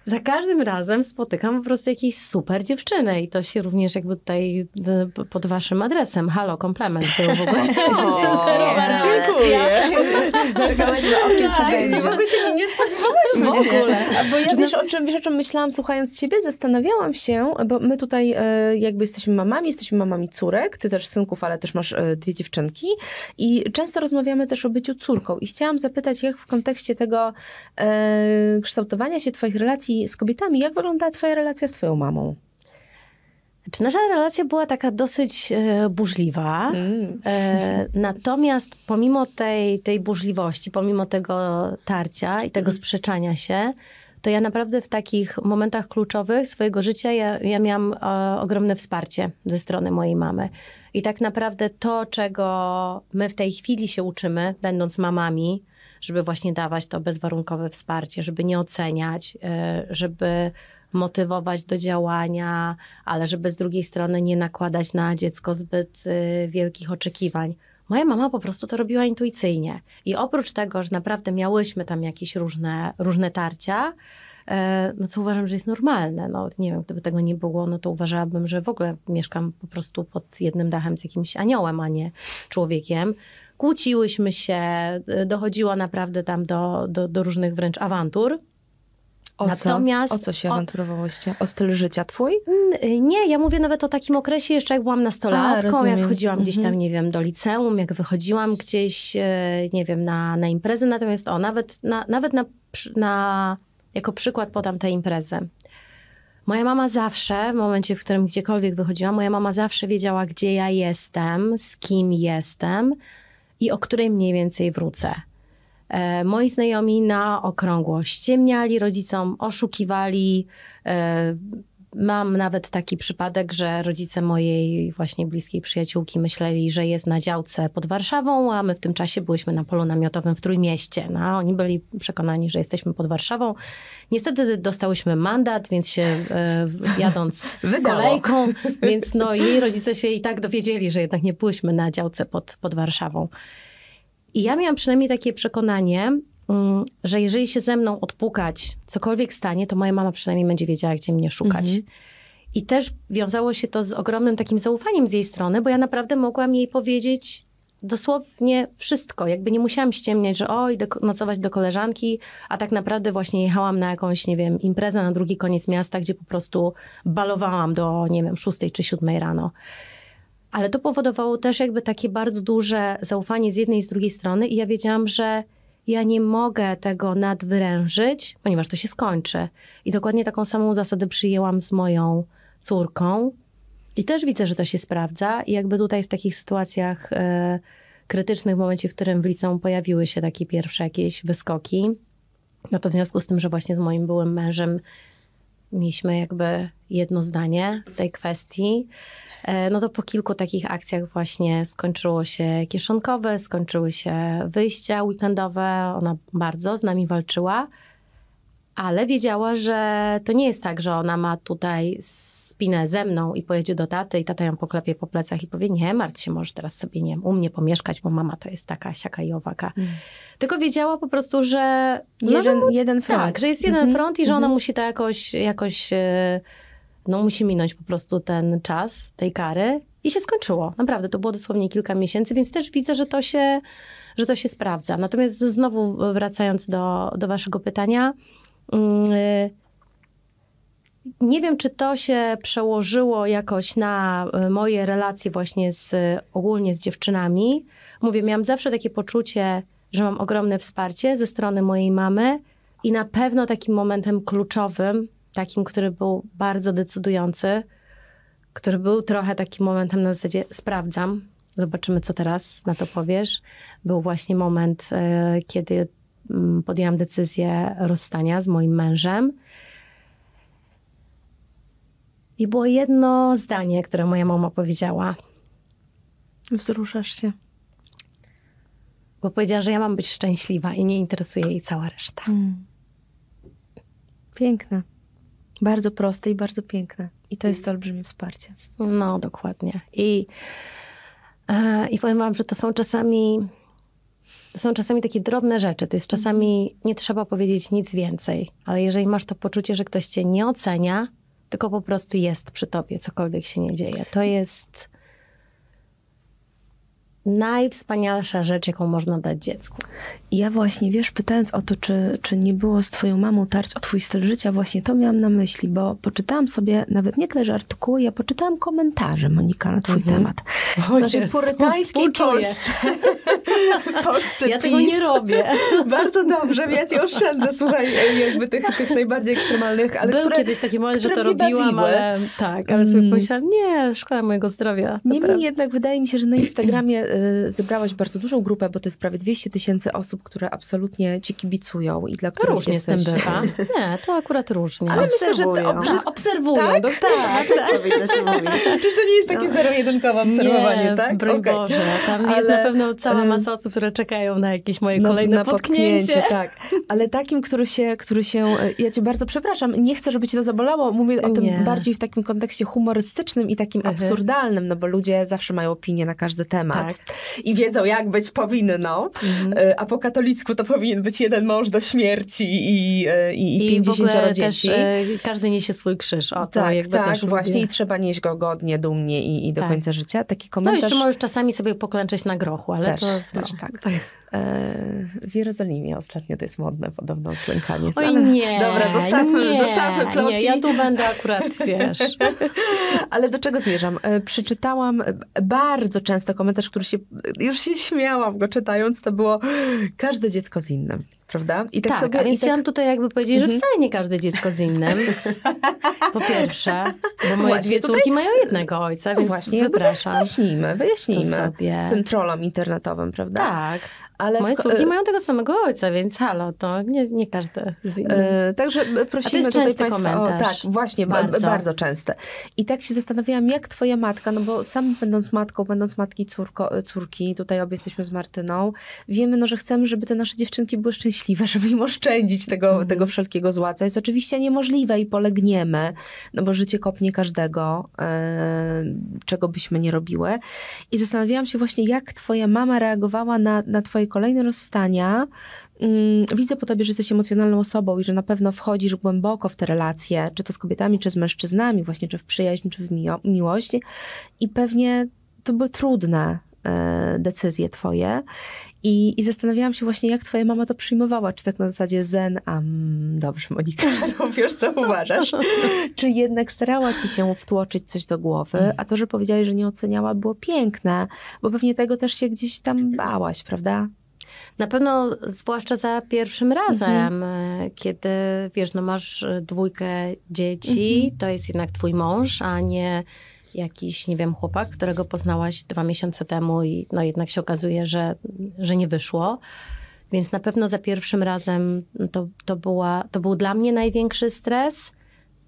za każdym razem spotykam po prostu jakieś super dziewczyny i to się również jakby tutaj e, pod waszym adresem. Halo, komplement był <laughs> w ogóle. <laughs> Dziękuję. <laughs> Czekałaś na okienko. Tak, nie mogę się nie spodziewać w ogóle. Bo wiesz, o czym, czym myślałam słuchając ciebie? Zastanawiałam się, bo my tutaj e, jakby jesteśmy mamami, jesteśmy mamami córek, ty też synków, ale też masz e, dwie dziewczynki i często rozmawiamy też o byciu córką i chciałam zapytać, jak w kontekście tego kształtowania się twoich relacji z kobietami. Jak wygląda Twoja relacja z Twoją mamą? Znaczy, nasza relacja była taka dosyć e, burzliwa. Mm. E, natomiast pomimo tej, tej burzliwości, pomimo tego tarcia i tego mm. sprzeczania się, to ja naprawdę w takich momentach kluczowych swojego życia ja, ja miałam e, ogromne wsparcie ze strony mojej mamy. I tak naprawdę to, czego my w tej chwili się uczymy, będąc mamami, żeby właśnie dawać to bezwarunkowe wsparcie, żeby nie oceniać, y, żeby motywować do działania, ale żeby z drugiej strony nie nakładać na dziecko zbyt y, wielkich oczekiwań. Moja mama po prostu to robiła intuicyjnie. I oprócz tego, że naprawdę miałyśmy tam jakieś różne, różne tarcia, y, no co uważam, że jest normalne. No, nie wiem, gdyby tego nie było, no to uważałabym, że w ogóle mieszkam po prostu pod jednym dachem z jakimś aniołem, a nie człowiekiem. Kłóciłyśmy się, y, dochodziło naprawdę tam do, do, do różnych wręcz awantur. O Natomiast, co? o co się awanturowałyście? O styl życia twój? Y, nie, ja mówię nawet o takim okresie jeszcze jak byłam nastolatką, A, jak chodziłam gdzieś tam, mhm. nie wiem, do liceum, jak wychodziłam gdzieś, y, nie wiem, na, na imprezy. Natomiast o, nawet, na, nawet na, na, jako przykład podam tę imprezę. Moja mama zawsze, w momencie, w którym gdziekolwiek wychodziłam, moja mama zawsze wiedziała, gdzie ja jestem, z kim jestem i o której mniej więcej wrócę. E, moi znajomi na okrągło ściemniali rodzicom, oszukiwali, e, Mam nawet taki przypadek, że rodzice mojej właśnie bliskiej przyjaciółki myśleli, że jest na działce pod Warszawą, a my w tym czasie byliśmy na polu namiotowym w Trójmieście. No, oni byli przekonani, że jesteśmy pod Warszawą. Niestety dostałyśmy mandat, więc się e, jadąc <laughs> Wydało. kolejką, więc no jej rodzice się i tak dowiedzieli, że jednak nie byliśmy na działce pod, pod Warszawą. I ja miałam przynajmniej takie przekonanie, Mm, że jeżeli się ze mną odpukać, cokolwiek stanie, to moja mama przynajmniej będzie wiedziała, gdzie mnie szukać. Mhm. I też wiązało się to z ogromnym takim zaufaniem z jej strony, bo ja naprawdę mogłam jej powiedzieć dosłownie wszystko. Jakby nie musiałam ściemniać, że oj, do, nocować do koleżanki, a tak naprawdę właśnie jechałam na jakąś, nie wiem, imprezę na drugi koniec miasta, gdzie po prostu balowałam do, nie wiem, szóstej czy siódmej rano. Ale to powodowało też jakby takie bardzo duże zaufanie z jednej i z drugiej strony i ja wiedziałam, że ja nie mogę tego nadwyrężyć, ponieważ to się skończy. I dokładnie taką samą zasadę przyjęłam z moją córką. I też widzę, że to się sprawdza. I jakby tutaj w takich sytuacjach e, krytycznych, w momencie, w którym w liceum pojawiły się takie pierwsze jakieś wyskoki, no to w związku z tym, że właśnie z moim byłym mężem mieliśmy jakby jedno zdanie w tej kwestii. E, no to po kilku takich akcjach właśnie skończyło się kieszonkowe, skończyły się wyjścia weekendowe. Ona bardzo z nami walczyła, ale wiedziała, że to nie jest tak, że ona ma tutaj spinę ze mną i pojedzie do taty i tata ją poklepie po plecach i powie, nie martw się, może teraz sobie, nie wiem, u mnie pomieszkać, bo mama to jest taka siaka i owaka. Mm. Tylko wiedziała po prostu, że... Jeden, że, jeden front. Tak, że jest jeden mm -hmm. front i że ona mm -hmm. musi to jakoś, jakoś e, no musi minąć po prostu ten czas tej kary i się skończyło. Naprawdę, to było dosłownie kilka miesięcy, więc też widzę, że to się, że to się sprawdza. Natomiast znowu wracając do, do waszego pytania... Yy, nie wiem, czy to się przełożyło jakoś na e, moje relacje właśnie z, ogólnie z dziewczynami. Mówię, miałam zawsze takie poczucie, że mam ogromne wsparcie ze strony mojej mamy i na pewno takim momentem kluczowym, takim, który był bardzo decydujący, który był trochę takim momentem na zasadzie sprawdzam, zobaczymy co teraz na to powiesz, był właśnie moment, e, kiedy mm, podjęłam decyzję rozstania z moim mężem i było jedno zdanie, które moja mama powiedziała. Wzruszasz się. Bo powiedziała, że ja mam być szczęśliwa i nie interesuje jej cała reszta. Mm. Piękne. Bardzo proste i bardzo piękne. I to jest to olbrzymie wsparcie. No, dokładnie. I, e, i powiem wam, że to są czasami to są czasami takie drobne rzeczy. To jest czasami nie trzeba powiedzieć nic więcej, ale jeżeli masz to poczucie, że ktoś cię nie ocenia, tylko po prostu jest przy tobie, cokolwiek się nie dzieje. To jest najwspanialsza rzecz, jaką można dać dziecku. Ja właśnie, wiesz, pytając o to, czy, czy nie było z twoją mamą tarć o twój styl życia, właśnie to miałam na myśli, bo poczytałam sobie nawet nie tyle, że artykuły, ja poczytałam komentarze, Monika, na twój mhm. temat. O Naszej jest, purytańskiej Polsce. <laughs> Polsce ja PiS. tego nie robię. <laughs> Bardzo dobrze, ja ci oszczędzę, słuchaj, e, jakby tych, tych najbardziej ekstremalnych, ale Był które, kiedyś taki moment, że to robiłam, ale tak, ale sobie mm. pomyślałam, nie, szkoda mojego zdrowia. Niemniej jednak wydaje mi się, że na Instagramie e, Y, zebrałaś bardzo dużą grupę, bo to jest prawie 200 tysięcy osób, które absolutnie ci kibicują i dla których różnie jesteś... Różnie bywa. <laughs> Nie, to akurat różnie. Ale obserwują. myślę, że to tak? tak? obserwują. Tak? Do, no tak, tak. tak. <laughs> Czy to nie jest takie no. zero-jedynkowe obserwowanie, nie, tak? broń okay. Boże. Tam Ale... jest na pewno cała masa osób, które czekają na jakieś moje no, kolejne potknięcie. potknięcie. Tak. Ale takim, który się, który się... E, ja cię bardzo przepraszam, nie chcę, żeby cię to zabolało. Mówię o tym nie. bardziej w takim kontekście humorystycznym i takim absurdalnym, no bo ludzie zawsze mają opinię na każdy temat. Tak i wiedzą, jak być powinno, mhm. E, a po katolicku to powinien być jeden mąż do śmierci i, e, i, i 50 dzieci. Też, e, każdy niesie swój krzyż. O, tak, tak, właśnie lubię. i trzeba nieść go godnie, dumnie i, i do tak. końca życia. Taki no komentarz... No jeszcze możesz czasami sobie poklęczeć na grochu, ale też, to, no, też tak. tak. E, w Jerozolimie ostatnio to jest modne podobno klękanie. Oj ale... nie, Dobra, zostawmy, nie, zostawmy plotki. Nie, ja tu będę akurat, <laughs> wiesz. ale do czego zmierzam? E, przeczytałam bardzo często komentarz, który się, już się śmiałam go czytając, to było każde dziecko z innym prawda? I tak, tak sobie, a więc tak... chciałam tutaj jakby powiedzieć, że mhm. wcale nie każde dziecko z innym. <laughs> po pierwsze, bo moje dwie córki tutaj... mają jednego ojca, no więc właśnie, wypraszam. Wyjaśnijmy, wyjaśnijmy tym trollom internetowym, prawda? Tak. Ale Moje w... E- mają tego samego ojca, więc halo, to nie, nie każdy z innych. E, także prosimy e, A to tutaj Państwa o tak, właśnie, bardzo. bardzo. częste. I tak się zastanawiałam, jak twoja matka, no bo sam będąc matką, będąc matki córko, córki, tutaj obie jesteśmy z Martyną, wiemy, no, że chcemy, żeby te nasze dziewczynki były szczęśliwe, <laughs> żeby im oszczędzić tego, mm. tego wszelkiego zła, co jest oczywiście niemożliwe i polegniemy, no bo życie kopnie każdego, czego byśmy nie robiły. I zastanawiałam się właśnie, jak twoja mama reagowała na, na twoje twoje kolejne rozstania, mm, widzę po tobie, że jesteś emocjonalną osobą i że na pewno wchodzisz głęboko w te relacje, czy to z kobietami, czy z mężczyznami, właśnie, czy w przyjaźń, czy w miłość. I pewnie to by trudne E, decyzje twoje. I, I zastanawiałam się właśnie, jak twoja mama to przyjmowała. Czy tak na zasadzie zen, a mm, dobrze Monika, <laughs> wiesz co uważasz. czy jednak starała ci się wtłoczyć coś do głowy, a to, że powiedziałaś, że nie oceniała, było piękne, bo pewnie tego też się gdzieś tam bałaś, prawda? Na pewno, zwłaszcza za pierwszym razem, mhm. E, kiedy wiesz, no masz e, dwójkę dzieci, mhm. to jest jednak twój mąż, a nie jakiś, nie wiem, chłopak, którego poznałaś dwa miesiące temu i no jednak się okazuje, że, że nie wyszło. Więc na pewno za pierwszym razem no, to, to, była, to był dla mnie największy stres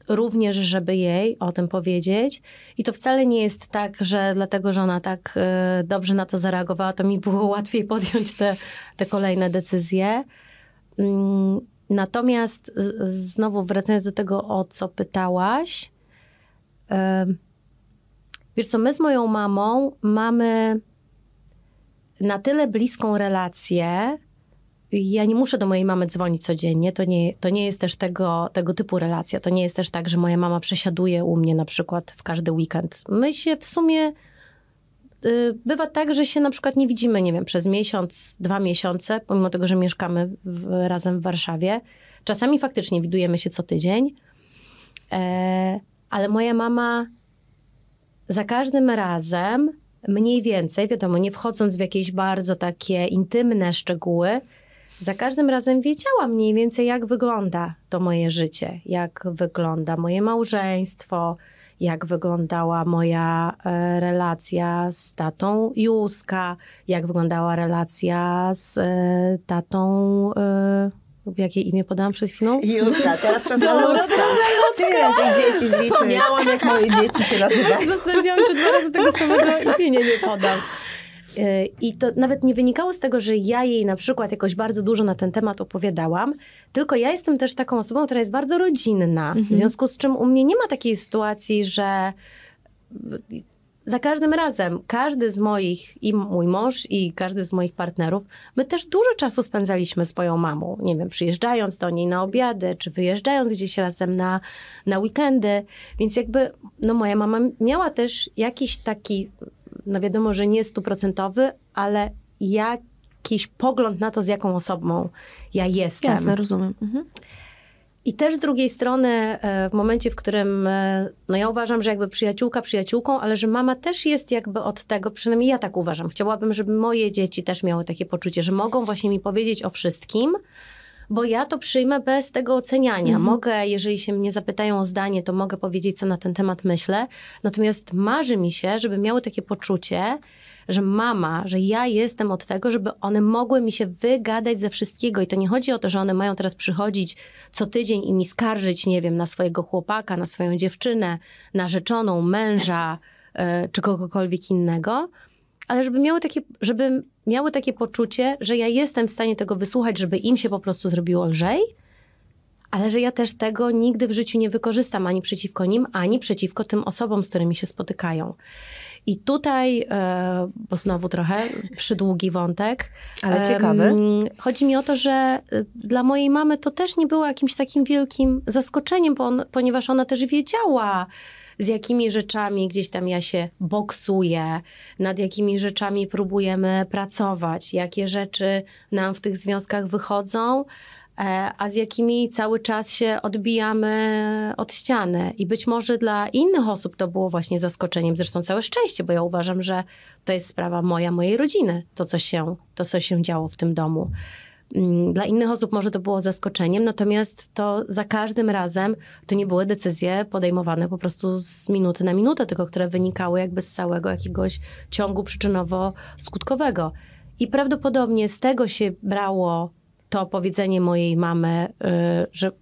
również, żeby jej o tym powiedzieć. I to wcale nie jest tak, że dlatego, że ona tak e, dobrze na to zareagowała, to mi było <laughs> łatwiej podjąć te, te kolejne decyzje. Mm, natomiast znowu wracając do tego, o co pytałaś, Wiesz co, my z moją mamą mamy na tyle bliską relację. Ja nie muszę do mojej mamy dzwonić codziennie. To nie, to nie jest też tego, tego typu relacja. To nie jest też tak, że moja mama przesiaduje u mnie na przykład w każdy weekend. My się w sumie. Y, bywa tak, że się na przykład nie widzimy, nie wiem, przez miesiąc, dwa miesiące, pomimo tego, że mieszkamy w, razem w Warszawie. Czasami faktycznie widujemy się co tydzień, e, ale moja mama za każdym razem mniej więcej, wiadomo, nie wchodząc w jakieś bardzo takie intymne szczegóły, za każdym razem wiedziałam mniej więcej, jak wygląda to moje życie, jak wygląda moje małżeństwo, jak wyglądała moja e, relacja z tatą Józka, jak wyglądała relacja z e, tatą e, jakiej jakie imię podałam przed chwilą? Justa, teraz czas na Tyle tych dzieci zliczyłam Zapomniałam, jak moje dzieci się nazywa. Ja się zastanawiałam, czy dwa razy tego samego imienia nie podam. E, I to nawet nie wynikało z tego, że ja jej na przykład jakoś bardzo dużo na ten temat opowiadałam, tylko ja jestem też taką osobą, która jest bardzo rodzinna, mhm. w związku z czym u mnie nie ma takiej sytuacji, że za każdym razem, każdy z moich, i mój mąż, i każdy z moich partnerów, my też dużo czasu spędzaliśmy z moją mamą. Nie wiem, przyjeżdżając do niej na obiady, czy wyjeżdżając gdzieś razem na, na weekendy. Więc jakby, no moja mama miała też jakiś taki, no wiadomo, że nie stuprocentowy, ale jakiś pogląd na to, z jaką osobą ja jestem. Jasne, rozumiem. Mhm. I też z drugiej strony, e, w momencie, w którym, e, no ja uważam, że jakby przyjaciółka przyjaciółką, ale że mama też jest jakby od tego, przynajmniej ja tak uważam. Chciałabym, żeby moje dzieci też miały takie poczucie, że mogą właśnie mi powiedzieć o wszystkim, bo ja to przyjmę bez tego oceniania. Mhm. Mogę, jeżeli się mnie zapytają o zdanie, to mogę powiedzieć, co na ten temat myślę. Natomiast marzy mi się, żeby miały takie poczucie, że mama, że ja jestem od tego, żeby one mogły mi się wygadać ze wszystkiego. I to nie chodzi o to, że one mają teraz przychodzić co tydzień i mi skarżyć, nie wiem, na swojego chłopaka, na swoją dziewczynę, narzeczoną, męża e, czy kogokolwiek innego, ale żeby miały takie, żeby miały takie poczucie, że ja jestem w stanie tego wysłuchać, żeby im się po prostu zrobiło lżej, ale że ja też tego nigdy w życiu nie wykorzystam ani przeciwko nim, ani przeciwko tym osobom, z którymi się spotykają. I tutaj, e, bo znowu trochę przydługi wątek. Ale ciekawy. Chodzi mi o to, że e, dla mojej mamy to też nie było jakimś takim wielkim zaskoczeniem, ponieważ ona też wiedziała, z jakimi rzeczami gdzieś tam ja się boksuję, nad jakimi rzeczami próbujemy pracować, jakie rzeczy nam w tych związkach wychodzą, E, a z jakimi cały czas się odbijamy od ściany. I być może dla innych osób to było właśnie zaskoczeniem, zresztą całe szczęście, bo ja uważam, że to jest sprawa moja, mojej rodziny, to co się, to, co się działo w tym domu. Mm, dla innych osób może to było zaskoczeniem, natomiast to za każdym razem to nie były decyzje podejmowane po prostu z minuty na minutę, tylko które wynikały jakby z całego jakiegoś ciągu przyczynowo-skutkowego. I prawdopodobnie z tego się brało to powiedzenie mojej mamy, y, że okej,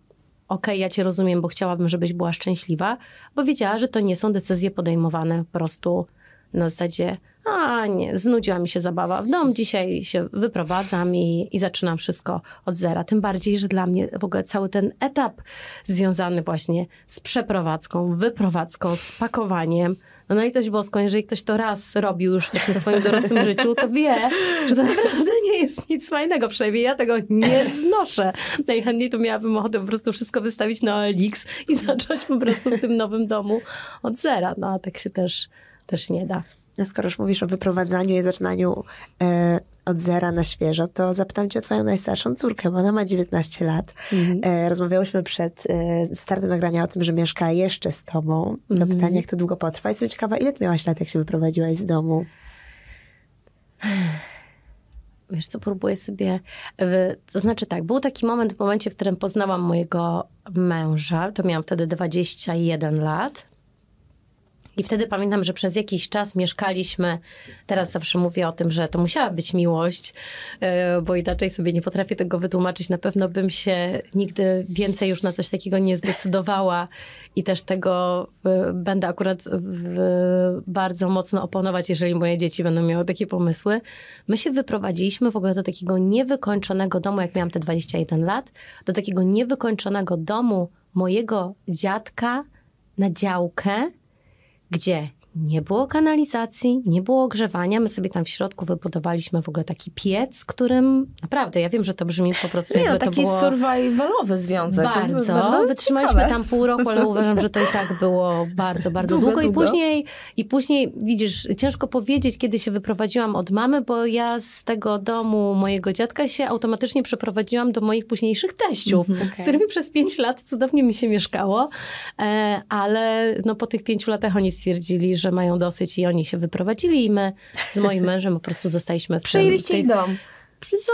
okay, ja cię rozumiem, bo chciałabym, żebyś była szczęśliwa, bo wiedziała, że to nie są decyzje podejmowane po prostu na zasadzie, a nie, znudziła mi się zabawa w dom, dzisiaj się wyprowadzam i, i zaczynam wszystko od zera. Tym bardziej, że dla mnie w ogóle cały ten etap związany właśnie z przeprowadzką, wyprowadzką, z pakowaniem, no na no litość boską, jeżeli ktoś to raz robił już w takim swoim dorosłym życiu, to wie, że to naprawdę nie jest nic fajnego. Przynajmniej ja tego nie znoszę. Najchętniej to miałabym ochotę po prostu wszystko wystawić na OLX i zacząć po prostu w tym nowym domu od zera. No a tak się też, też nie da skoro już mówisz o wyprowadzaniu i zaczynaniu e, od zera na świeżo, to zapytam cię o twoją najstarszą córkę, bo ona ma 19 lat. Mm -hmm. e, rozmawiałyśmy przed e, startem nagrania o tym, że mieszka jeszcze z tobą. To mm -hmm. pytanie, jak to długo potrwa. Jestem ciekawa, ile ty miałaś lat, jak się wyprowadziłaś z domu? Wiesz co, próbuję sobie... To znaczy tak, był taki moment w momencie, w którym poznałam mojego męża. To miałam wtedy 21 lat. I wtedy pamiętam, że przez jakiś czas mieszkaliśmy, teraz zawsze mówię o tym, że to musiała być miłość, e, bo inaczej sobie nie potrafię tego wytłumaczyć. Na pewno bym się nigdy więcej już na coś takiego nie zdecydowała i też tego e, będę akurat bardzo mocno oponować, jeżeli moje dzieci będą miały takie pomysły. My się wyprowadziliśmy w ogóle do takiego niewykończonego domu, jak miałam te 21 lat, do takiego niewykończonego domu mojego dziadka na działkę, gdzie? nie było kanalizacji, nie było ogrzewania. My sobie tam w środku wybudowaliśmy w ogóle taki piec, którym naprawdę, ja wiem, że to brzmi po prostu nie, no, taki to było... survivalowy związek. Bardzo. bardzo Wytrzymaliśmy ciekawe. tam pół roku, ale uważam, że to i tak było bardzo, bardzo długo. długo. I później, i później, widzisz, ciężko powiedzieć, kiedy się wyprowadziłam od mamy, bo ja z tego domu mojego dziadka się automatycznie przeprowadziłam do moich późniejszych teściów, mm okay. z którymi przez pięć lat cudownie mi się mieszkało, e, ale no po tych pięciu latach oni stwierdzili, że że mają dosyć i oni się wyprowadzili i my z moim <laughs> mężem po prostu zostaliśmy w Przyjęliście tej... dom.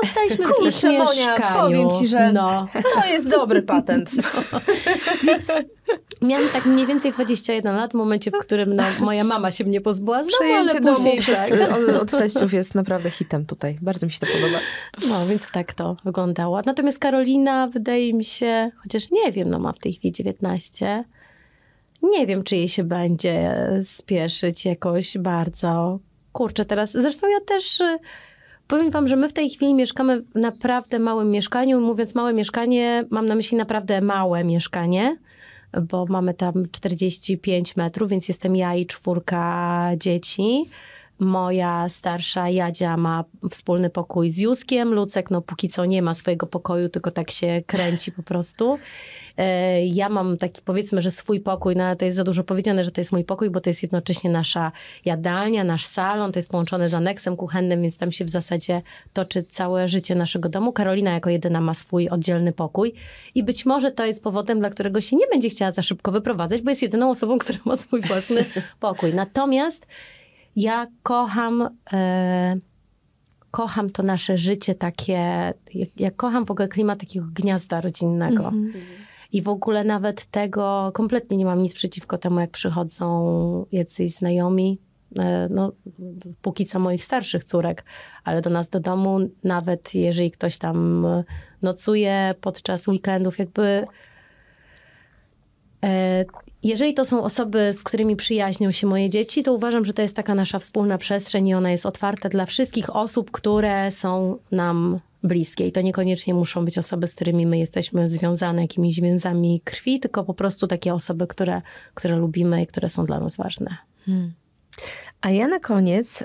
Zostaliśmy Kurczę, w Monia, powiem ci, że no. to jest dobry patent. No. <laughs> Więc miałam tak mniej więcej 21 lat w momencie, w którym no, moja mama się mnie pozbyła z domu, ale później domu przez, tak. od, od <laughs> teściów jest naprawdę hitem tutaj. Bardzo mi się to podoba. No, więc tak to wyglądało. Natomiast Karolina, wydaje mi się, chociaż nie wiem, no ma w tej chwili 19, nie wiem, czy jej się będzie spieszyć jakoś bardzo. Kurczę, teraz zresztą ja też y, powiem wam, że my w tej chwili mieszkamy w naprawdę małym mieszkaniu. Mówiąc małe mieszkanie, mam na myśli naprawdę małe mieszkanie, bo mamy tam 45 metrów, więc jestem ja i czwórka dzieci. Moja starsza Jadzia ma wspólny pokój z Józkiem. Lucek, no póki co nie ma swojego pokoju, tylko tak się kręci po prostu. E, ja mam taki, powiedzmy, że swój pokój, no to jest za dużo powiedziane, że to jest mój pokój, bo to jest jednocześnie nasza jadalnia, nasz salon, to jest połączone z aneksem kuchennym, więc tam się w zasadzie toczy całe życie naszego domu. Karolina jako jedyna ma swój oddzielny pokój i być może to jest powodem, dla którego się nie będzie chciała za szybko wyprowadzać, bo jest jedyną osobą, która ma swój własny <laughs> pokój. Natomiast ja kocham... E kocham to nasze życie takie, ja, ja kocham w ogóle klimat takiego gniazda rodzinnego. Mm -hmm i w ogóle nawet tego kompletnie nie mam nic przeciwko temu, jak przychodzą jacyś znajomi, e, no, póki co moich starszych córek, ale do nas do domu, nawet jeżeli ktoś tam nocuje podczas weekendów, jakby. E, jeżeli to są osoby, z którymi przyjaźnią się moje dzieci, to uważam, że to jest taka nasza wspólna przestrzeń i ona jest otwarta dla wszystkich osób, które są nam bliskie. I to niekoniecznie muszą być osoby, z którymi my jesteśmy związane jakimiś więzami krwi, tylko po prostu takie osoby, które, które lubimy i które są dla nas ważne. Hmm. A ja na koniec, y,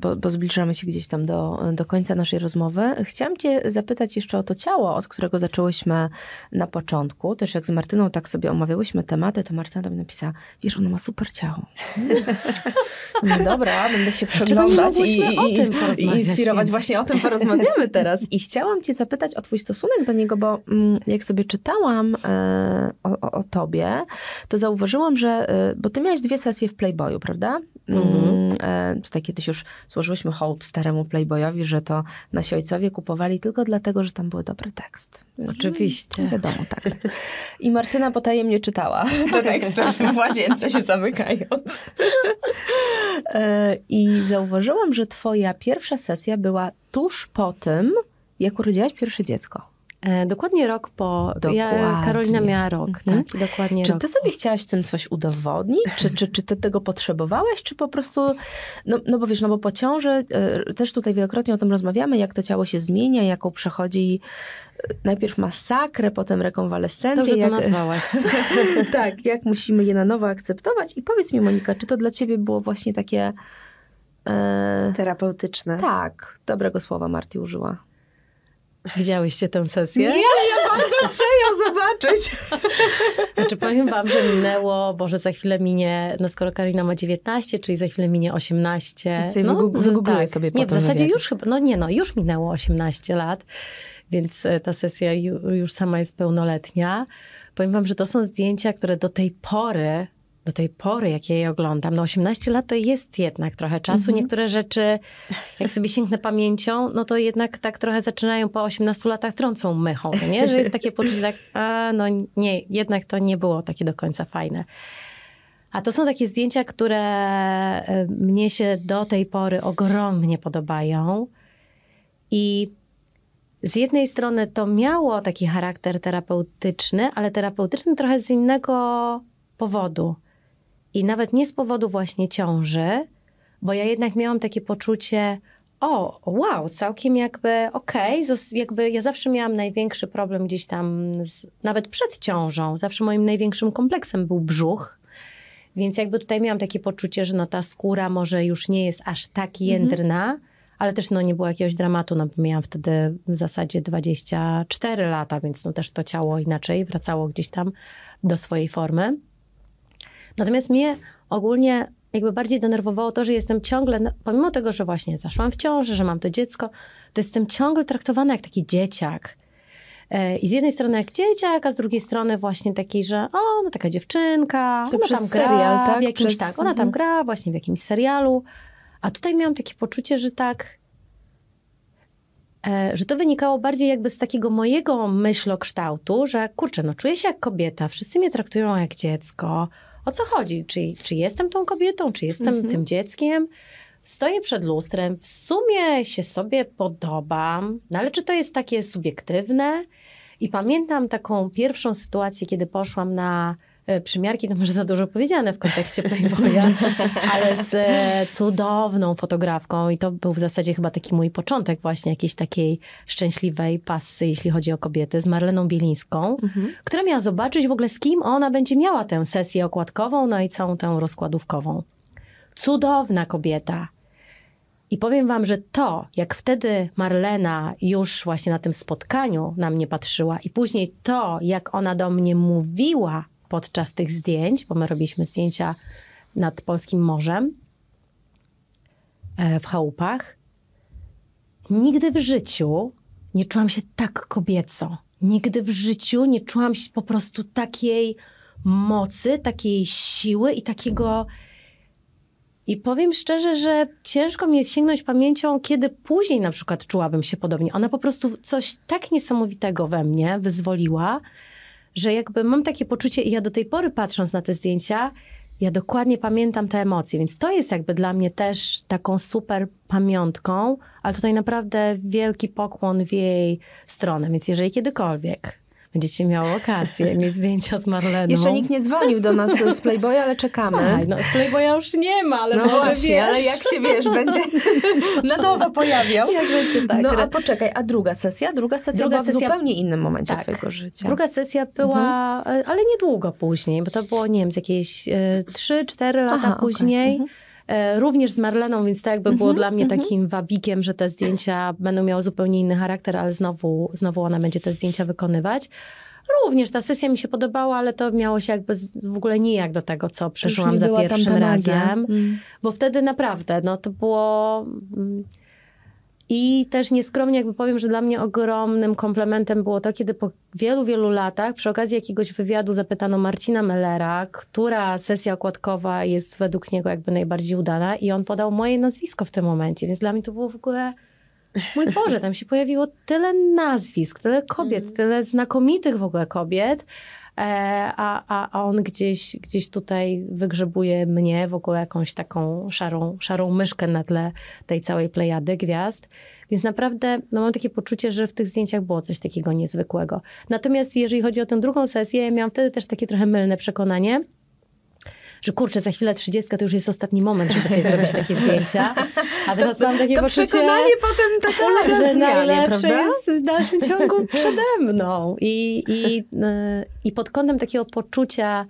bo, bo, zbliżamy się gdzieś tam do, do końca naszej rozmowy, chciałam Cię zapytać jeszcze o to ciało, od którego zaczęłyśmy na początku. Też jak z Martyną tak sobie omawiałyśmy tematy, to Martyna do mnie napisała, wiesz, ona ma super ciało. <laughs> no dobra, będę się przeglądać i, i, i, inspirować. Więc. Właśnie o tym porozmawiamy teraz. I chciałam Cię zapytać o Twój stosunek do niego, bo mm, jak sobie czytałam e, o, o, o Tobie, to zauważyłam, że, e, bo Ty miałeś dwie sesje w Playboyu, prawda? Mhm. Mm, e, tutaj kiedyś już złożyłyśmy hołd staremu Playboyowi, że to nasi ojcowie kupowali tylko dlatego, że tam był dobry tekst. Mm, Oczywiście. No wiadomo, tak. I Martyna potajemnie czytała <laughs> te teksty w łazience się zamykając. E, I zauważyłam, że twoja pierwsza sesja była tuż po tym, jak urodziłaś pierwsze dziecko. E, dokładnie rok po. Dokładnie. Ja, Karolina miała rok, mhm. tak? Dokładnie czy ty sobie po. chciałaś tym coś udowodnić? Czy, czy, czy ty tego potrzebowałaś? Czy po prostu, no, no bo wiesz, no bo po ciąży, e, też tutaj wielokrotnie o tym rozmawiamy, jak to ciało się zmienia, jaką przechodzi e, najpierw masakrę, potem rekonwalescencję. Dobrze jak, to nazwałaś. <laughs> tak, jak musimy je na nowo akceptować. I powiedz mi Monika, czy to dla ciebie było właśnie takie... E... Terapeutyczne. Tak, dobrego słowa Marti użyła. Widziałyście tę sesję? Nie, ja bardzo chcę ją zobaczyć. <laughs> Znaczy powiem wam, że minęło, Boże, za chwilę minie, no skoro Karina ma 19, czyli za chwilę minie 18. Ja no, wygoogluję tak. sobie Nie, w zasadzie wywiadzie. już chyba, no nie no, już minęło 18 lat, więc e, ta sesja już sama jest pełnoletnia. Powiem wam, że to są zdjęcia, które do tej pory do tej pory, jak je oglądam, no 18 lat to jest jednak trochę czasu. Mm -hmm. Niektóre rzeczy, jak sobie sięgnę pamięcią, no to jednak tak trochę zaczynają po 18 latach trącą mychą, no nie? Że jest takie poczucie tak, a no nie, jednak to nie było takie do końca fajne. A to są takie zdjęcia, które e, mnie się do tej pory ogromnie podobają. I z jednej strony to miało taki charakter terapeutyczny, ale terapeutyczny trochę z innego powodu. I nawet nie z powodu właśnie ciąży, bo ja jednak miałam takie poczucie, o, wow, całkiem jakby okej, okay, jakby ja zawsze miałam największy problem gdzieś tam, z, nawet przed ciążą, zawsze moim największym kompleksem był brzuch, więc jakby tutaj miałam takie poczucie, że no ta skóra może już nie jest aż tak jędrna, mm -hmm. ale też no nie było jakiegoś dramatu, no bo miałam wtedy w zasadzie 24 lata, więc no też to ciało inaczej wracało gdzieś tam do swojej formy. Natomiast mnie ogólnie jakby bardziej denerwowało to, że jestem ciągle, pomimo tego, że właśnie zaszłam w ciąży, że mam to dziecko, to jestem ciągle traktowana jak taki dzieciak. E, I z jednej strony jak dzieciak, a z drugiej strony właśnie taki, że o, no taka dziewczynka, to ona tam gra serial, tak? w jakimś, przez... tak, ona tam mhm. gra właśnie w jakimś serialu. A tutaj miałam takie poczucie, że tak, e, że to wynikało bardziej jakby z takiego mojego myślokształtu, że kurczę, no czuję się jak kobieta, wszyscy mnie traktują jak dziecko, o co chodzi? Czy, czy jestem tą kobietą, czy jestem mhm. tym dzieckiem? Stoję przed lustrem, w sumie się sobie podobam, no ale czy to jest takie subiektywne? I pamiętam taką pierwszą sytuację, kiedy poszłam na E, przymiarki, to może za dużo powiedziane w kontekście Playboya, ale z e, cudowną fotografką i to był w zasadzie chyba taki mój początek właśnie jakiejś takiej szczęśliwej pasy, jeśli chodzi o kobiety, z Marleną Bielińską, mhm. która miała zobaczyć w ogóle z kim ona będzie miała tę sesję okładkową, no i całą tę rozkładówkową. Cudowna kobieta. I powiem wam, że to, jak wtedy Marlena już właśnie na tym spotkaniu na mnie patrzyła i później to, jak ona do mnie mówiła, podczas tych zdjęć, bo my robiliśmy zdjęcia nad Polskim Morzem e, w chałupach. Nigdy w życiu nie czułam się tak kobieco. Nigdy w życiu nie czułam się po prostu takiej mocy, takiej siły i takiego. I powiem szczerze, że ciężko mi jest sięgnąć pamięcią, kiedy później na przykład czułabym się podobnie. Ona po prostu coś tak niesamowitego we mnie wyzwoliła, że jakby mam takie poczucie i ja do tej pory patrząc na te zdjęcia, ja dokładnie pamiętam te emocje, więc to jest jakby dla mnie też taką super pamiątką, ale tutaj naprawdę wielki pokłon w jej stronę, więc jeżeli kiedykolwiek Będziecie miały okazję <laughs> mieć zdjęcia z Marleną. Jeszcze nikt nie dzwonił do nas z Playboya, ale czekamy. Słuchaj, no Playboya już nie ma, ale no może właśnie, wiesz. ale jak się wiesz, będzie <laughs> na nowo pojawiał. Jak będzie tak. No a poczekaj, a druga sesja? Druga sesja druga była sesja... w zupełnie innym momencie tak. twojego życia. Druga sesja była, mhm. E, ale niedługo później, bo to było, nie wiem, z jakieś e, y, 3-4 lata Aha, później. Okay. Mhm. E, również z Marleną, więc to jakby było mm -hmm, dla mnie mm -hmm. takim wabikiem, że te zdjęcia będą miały zupełnie inny charakter, ale znowu, znowu ona będzie te zdjęcia wykonywać. Również ta sesja mi się podobała, ale to miało się jakby w ogóle nijak do tego, co przeżyłam za pierwszym razem. Mm. Bo wtedy naprawdę, no to było mm, i też nieskromnie jakby powiem, że dla mnie ogromnym komplementem było to, kiedy po wielu, wielu latach przy okazji jakiegoś wywiadu zapytano Marcina Mellera, która sesja okładkowa jest według niego jakby najbardziej udana i on podał moje nazwisko w tym momencie, więc dla mnie to było w ogóle... Mój Boże, tam się pojawiło tyle nazwisk, tyle kobiet, mm. tyle znakomitych w ogóle kobiet, E, a, a, a on gdzieś, gdzieś tutaj wygrzebuje mnie w ogóle jakąś taką szarą, szarą myszkę na tle tej całej plejady gwiazd. Więc naprawdę no mam takie poczucie, że w tych zdjęciach było coś takiego niezwykłego. Natomiast jeżeli chodzi o tę drugą sesję, ja miałam wtedy też takie trochę mylne przekonanie, że kurczę, za chwilę 30 to już jest ostatni moment, żeby sobie zrobić takie zdjęcia. A <laughs> teraz to, mam takie to poczucie, przekonanie potem tak ulega że najlepsze jest w dalszym <laughs> ciągu przede mną. I, i, e, I pod kątem takiego poczucia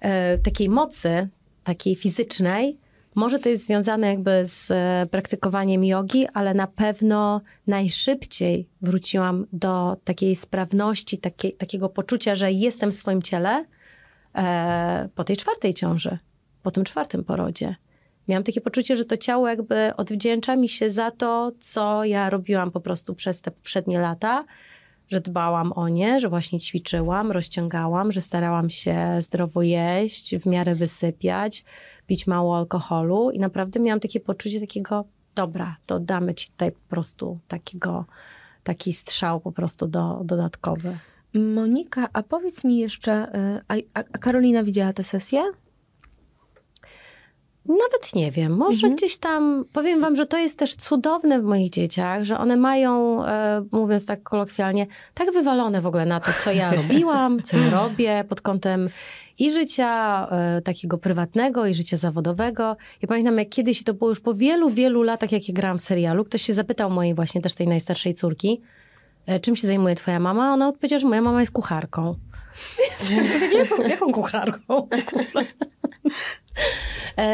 e, takiej mocy, takiej fizycznej, może to jest związane jakby z e, praktykowaniem jogi, ale na pewno najszybciej wróciłam do takiej sprawności, takie, takiego poczucia, że jestem w swoim ciele, E, po tej czwartej ciąży, po tym czwartym porodzie. Miałam takie poczucie, że to ciało jakby odwdzięcza mi się za to, co ja robiłam po prostu przez te poprzednie lata, że dbałam o nie, że właśnie ćwiczyłam, rozciągałam, że starałam się zdrowo jeść, w miarę wysypiać, pić mało alkoholu i naprawdę miałam takie poczucie takiego, dobra, to damy ci tutaj po prostu takiego, taki strzał po prostu do, dodatkowy. Monika, a powiedz mi jeszcze, e, a, a Karolina widziała tę sesję? Nawet nie wiem, może mhm. gdzieś tam, powiem wam, że to jest też cudowne w moich dzieciach, że one mają, e, mówiąc tak kolokwialnie, tak wywalone w ogóle na to, co ja <laughs> robiłam, co ja robię pod kątem i życia e, takiego prywatnego, i życia zawodowego. Ja pamiętam, jak kiedyś, to było już po wielu, wielu latach, jakie grałam w serialu, ktoś się zapytał mojej właśnie też tej najstarszej córki, E, czym się zajmuje twoja mama? Ona odpowiedziała, że moja mama jest kucharką. jaką, <laughs> jaką kucharką? E,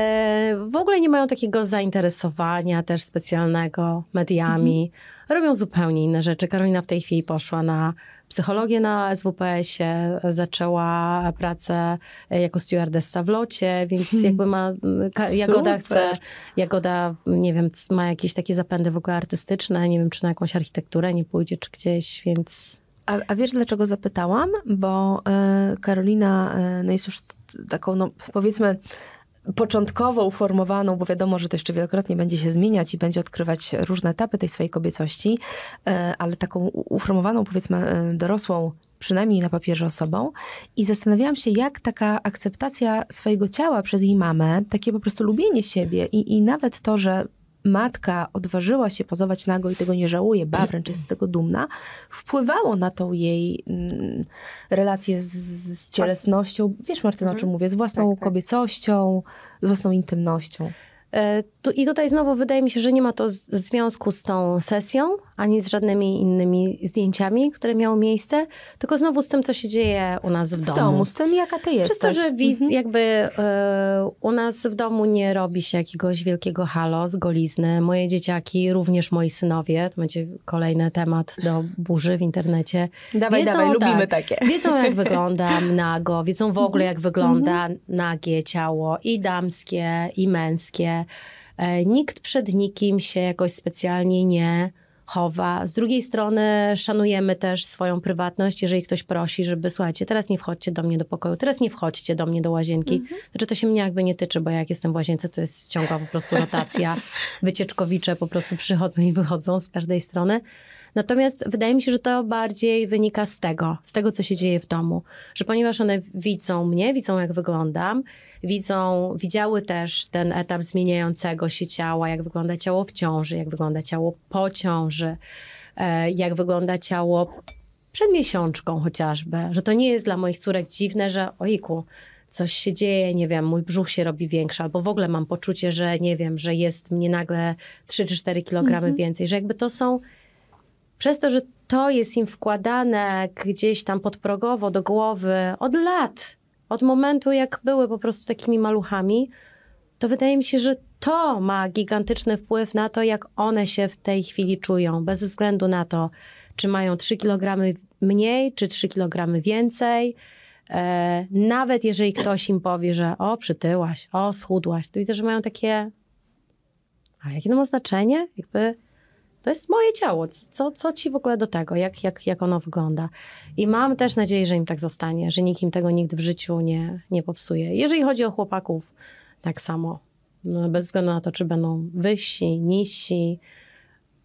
w ogóle nie mają takiego zainteresowania też specjalnego mediami. Mhm. Robią zupełnie inne rzeczy. Karolina w tej chwili poszła na psychologię na SWPS-ie, zaczęła pracę e, jako stewardessa w locie, więc <laughs> jakby ma, Jagoda chce, Jagoda, nie wiem, ma jakieś takie zapędy w ogóle artystyczne, nie wiem, czy na jakąś architekturę nie pójdzie, czy gdzieś, więc... A, a wiesz, dlaczego zapytałam? Bo y, Karolina y, no jest już taką, no powiedzmy, początkowo uformowaną, bo wiadomo, że to jeszcze wielokrotnie będzie się zmieniać i będzie odkrywać różne etapy tej swojej kobiecości, e, ale taką uformowaną, powiedzmy, e, dorosłą, przynajmniej na papierze osobą. I zastanawiałam się, jak taka akceptacja swojego ciała przez jej mamę, takie po prostu lubienie siebie i, i nawet to, że matka odważyła się pozować nago i tego nie żałuje, ba, <clears throat> wręcz jest z tego dumna, wpływało na tą jej mm, relację z, z cielesnością. Wiesz, Martyna, mhm. o czym mówię? Z własną tak, tak. kobiecością, z własną intymnością. E, I tutaj znowu wydaje mi się, że nie ma to związku z tą sesją, ani z żadnymi innymi zdjęciami, które miały miejsce, tylko znowu z tym, co się dzieje u nas w, w domu. domu. Z tym, jaka ty jesteś. Przez to, że widz mhm. jakby y, u nas w domu nie robi się jakiegoś wielkiego halo z golizny. Moje dzieciaki, również moi synowie, to będzie kolejny temat do burzy w internecie. Dawaj, wiedzą, dawaj, tak, lubimy takie. Wiedzą, jak <laughs> wyglądam nago, wiedzą w ogóle, jak wygląda mhm. nagie ciało i damskie, i męskie E, nikt przed nikim się jakoś specjalnie nie chowa. Z drugiej strony szanujemy też swoją prywatność, jeżeli ktoś prosi, żeby słuchajcie, teraz nie wchodźcie do mnie do pokoju, teraz nie wchodźcie do mnie do łazienki. Mhm. Znaczy to się mnie jakby nie tyczy, bo jak jestem w łazience, to jest ciągła po prostu rotacja. <laughs> Wycieczkowicze po prostu przychodzą i wychodzą z każdej strony. Natomiast wydaje mi się, że to bardziej wynika z tego, z tego, co się dzieje w domu. Że ponieważ one widzą mnie, widzą jak wyglądam, widzą, widziały też ten etap zmieniającego się ciała, jak wygląda ciało w ciąży, jak wygląda ciało po ciąży, e, jak wygląda ciało przed miesiączką chociażby, że to nie jest dla moich córek dziwne, że ojku, coś się dzieje, nie wiem, mój brzuch się robi większy, albo w ogóle mam poczucie, że nie wiem, że jest mnie nagle 3 czy 4 kilogramy mhm. więcej, że jakby to są przez to, że to jest im wkładane gdzieś tam podprogowo do głowy od lat, od momentu, jak były po prostu takimi maluchami, to wydaje mi się, że to ma gigantyczny wpływ na to, jak one się w tej chwili czują, bez względu na to, czy mają 3 kg mniej, czy 3 kg więcej. E, nawet jeżeli ktoś im powie, że o, przytyłaś, o, schudłaś, to widzę, że mają takie. Ale jakie to ma znaczenie? Jakby to jest moje ciało, co, co ci w ogóle do tego, jak, jak, jak ono wygląda. I mam też nadzieję, że im tak zostanie, że nikim tego nigdy w życiu nie, nie popsuje. Jeżeli chodzi o chłopaków, tak samo. No, bez względu na to, czy będą wyżsi, niżsi.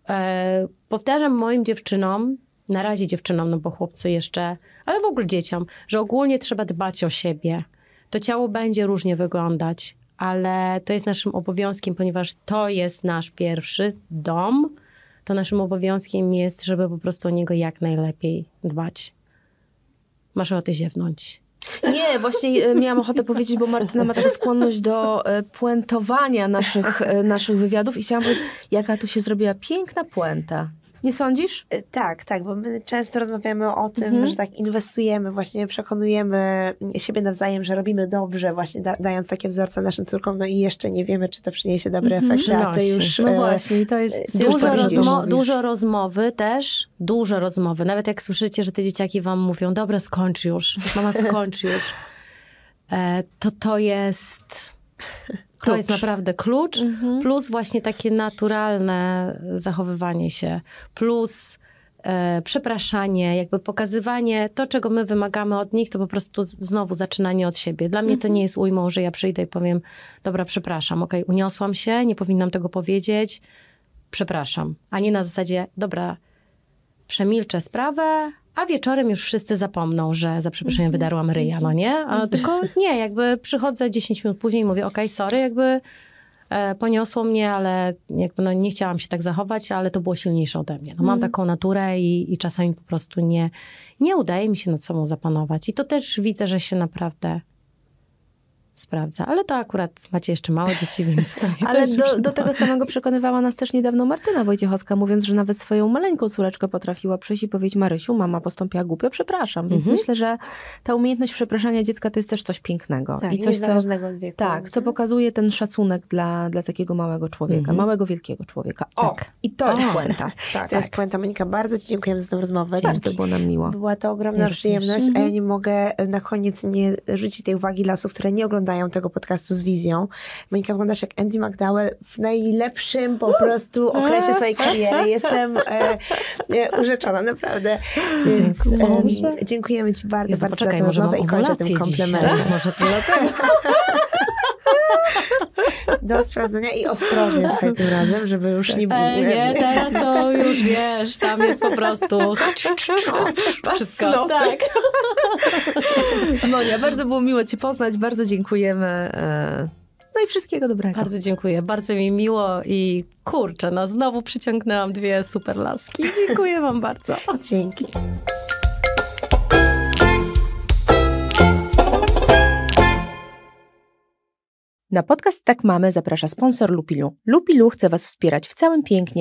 E, powtarzam moim dziewczynom, na razie dziewczynom, no bo chłopcy jeszcze, ale w ogóle dzieciom, że ogólnie trzeba dbać o siebie. To ciało będzie różnie wyglądać, ale to jest naszym obowiązkiem, ponieważ to jest nasz pierwszy dom, to naszym obowiązkiem jest, żeby po prostu o niego jak najlepiej dbać. Masz o ty ziewnąć. Nie, właśnie e, miałam ochotę powiedzieć, bo Martyna ma taką skłonność do e, puentowania naszych, e, naszych wywiadów i chciałam powiedzieć, jaka tu się zrobiła piękna puenta. Nie sądzisz? E, tak, tak, bo my często rozmawiamy o tym, mhm. że tak inwestujemy, właśnie przekonujemy siebie nawzajem, że robimy dobrze, właśnie da dając takie wzorce naszym córkom, no i jeszcze nie wiemy, czy to przyniesie dobry mhm. efekt, a to już... No e, właśnie, to jest e, dużo, rozmo dużo rozmowy też, dużo rozmowy. Nawet jak słyszycie, że te dzieciaki wam mówią, dobra, skończ już, mama skończ już, <laughs> to to jest klucz. To jest naprawdę klucz, mhm. plus właśnie takie naturalne zachowywanie się, plus e, przepraszanie, jakby pokazywanie to, czego my wymagamy od nich, to po prostu znowu zaczynanie od siebie. Dla mnie mhm. to nie jest ujmą, że ja przyjdę i powiem, dobra, przepraszam, okej, uniosłam się, nie powinnam tego powiedzieć, przepraszam. A nie na zasadzie, dobra, przemilczę sprawę, a wieczorem już wszyscy zapomną, że za przeproszeniem mhm. wydarłam ryja, no nie? A mhm. tylko nie, jakby przychodzę 10 minut później i mówię, okej, okay, sorry, jakby e, poniosło mnie, ale jakby no, nie chciałam się tak zachować, ale to było silniejsze ode mnie. No, mam mm. taką naturę i, i czasami po prostu nie, nie udaje mi się nad sobą zapanować. I to też widzę, że się naprawdę sprawdza. Ale to akurat macie jeszcze małe dzieci, <laughs> więc to, Ale do, do, tego samego przekonywała nas też niedawno Martyna Wojciechowska, mówiąc, że nawet swoją maleńką córeczkę potrafiła przyjść i powiedzieć Marysiu, mama postąpiła głupio, przepraszam. Więc mhm. myślę, że ta umiejętność przepraszania dziecka to jest też coś pięknego. Tak, I coś, co, od wieku. Tak, co pokazuje ten szacunek dla, dla takiego małego człowieka, mhm. małego, wielkiego człowieka. O, tak. i to o. jest puenta. <laughs> Tak, to jest puenta. Monika, bardzo Ci dziękujemy za tę rozmowę. Dzięki. Bardzo było nam miło. Była to ogromna ja przyjemność, a ja nie mogę na koniec nie rzucić tej uwagi dla osób, które nie oglądają oglądają tego podcastu z wizją. Monika, wyglądasz jak Andy McDowell w najlepszym po prostu okresie swojej kariery. Jestem e, e, urzeczona, naprawdę. Więc, dziękujemy Ci bardzo, ja bardzo poczekaj, za tę rozmowę i kończę tym komplementem. Może to dlatego. <laughs> Do sprawdzenia i ostrożnie słuchaj tym razem, żeby już nie e, było. E, nie, teraz to już wiesz, tam jest po prostu <laughs> wszystko. Tak. <laughs> nie, bardzo było miło Cię poznać, bardzo dziękujemy. E, no i wszystkiego dobrego. Bardzo dziękuję, bardzo mi miło i kurczę, no znowu przyciągnęłam dwie super laski. Dziękuję Wam bardzo. Dzięki. Na podcast Tak Mamy zaprasza sponsor Lupilu. Lupilu chce Was wspierać w całym pięknie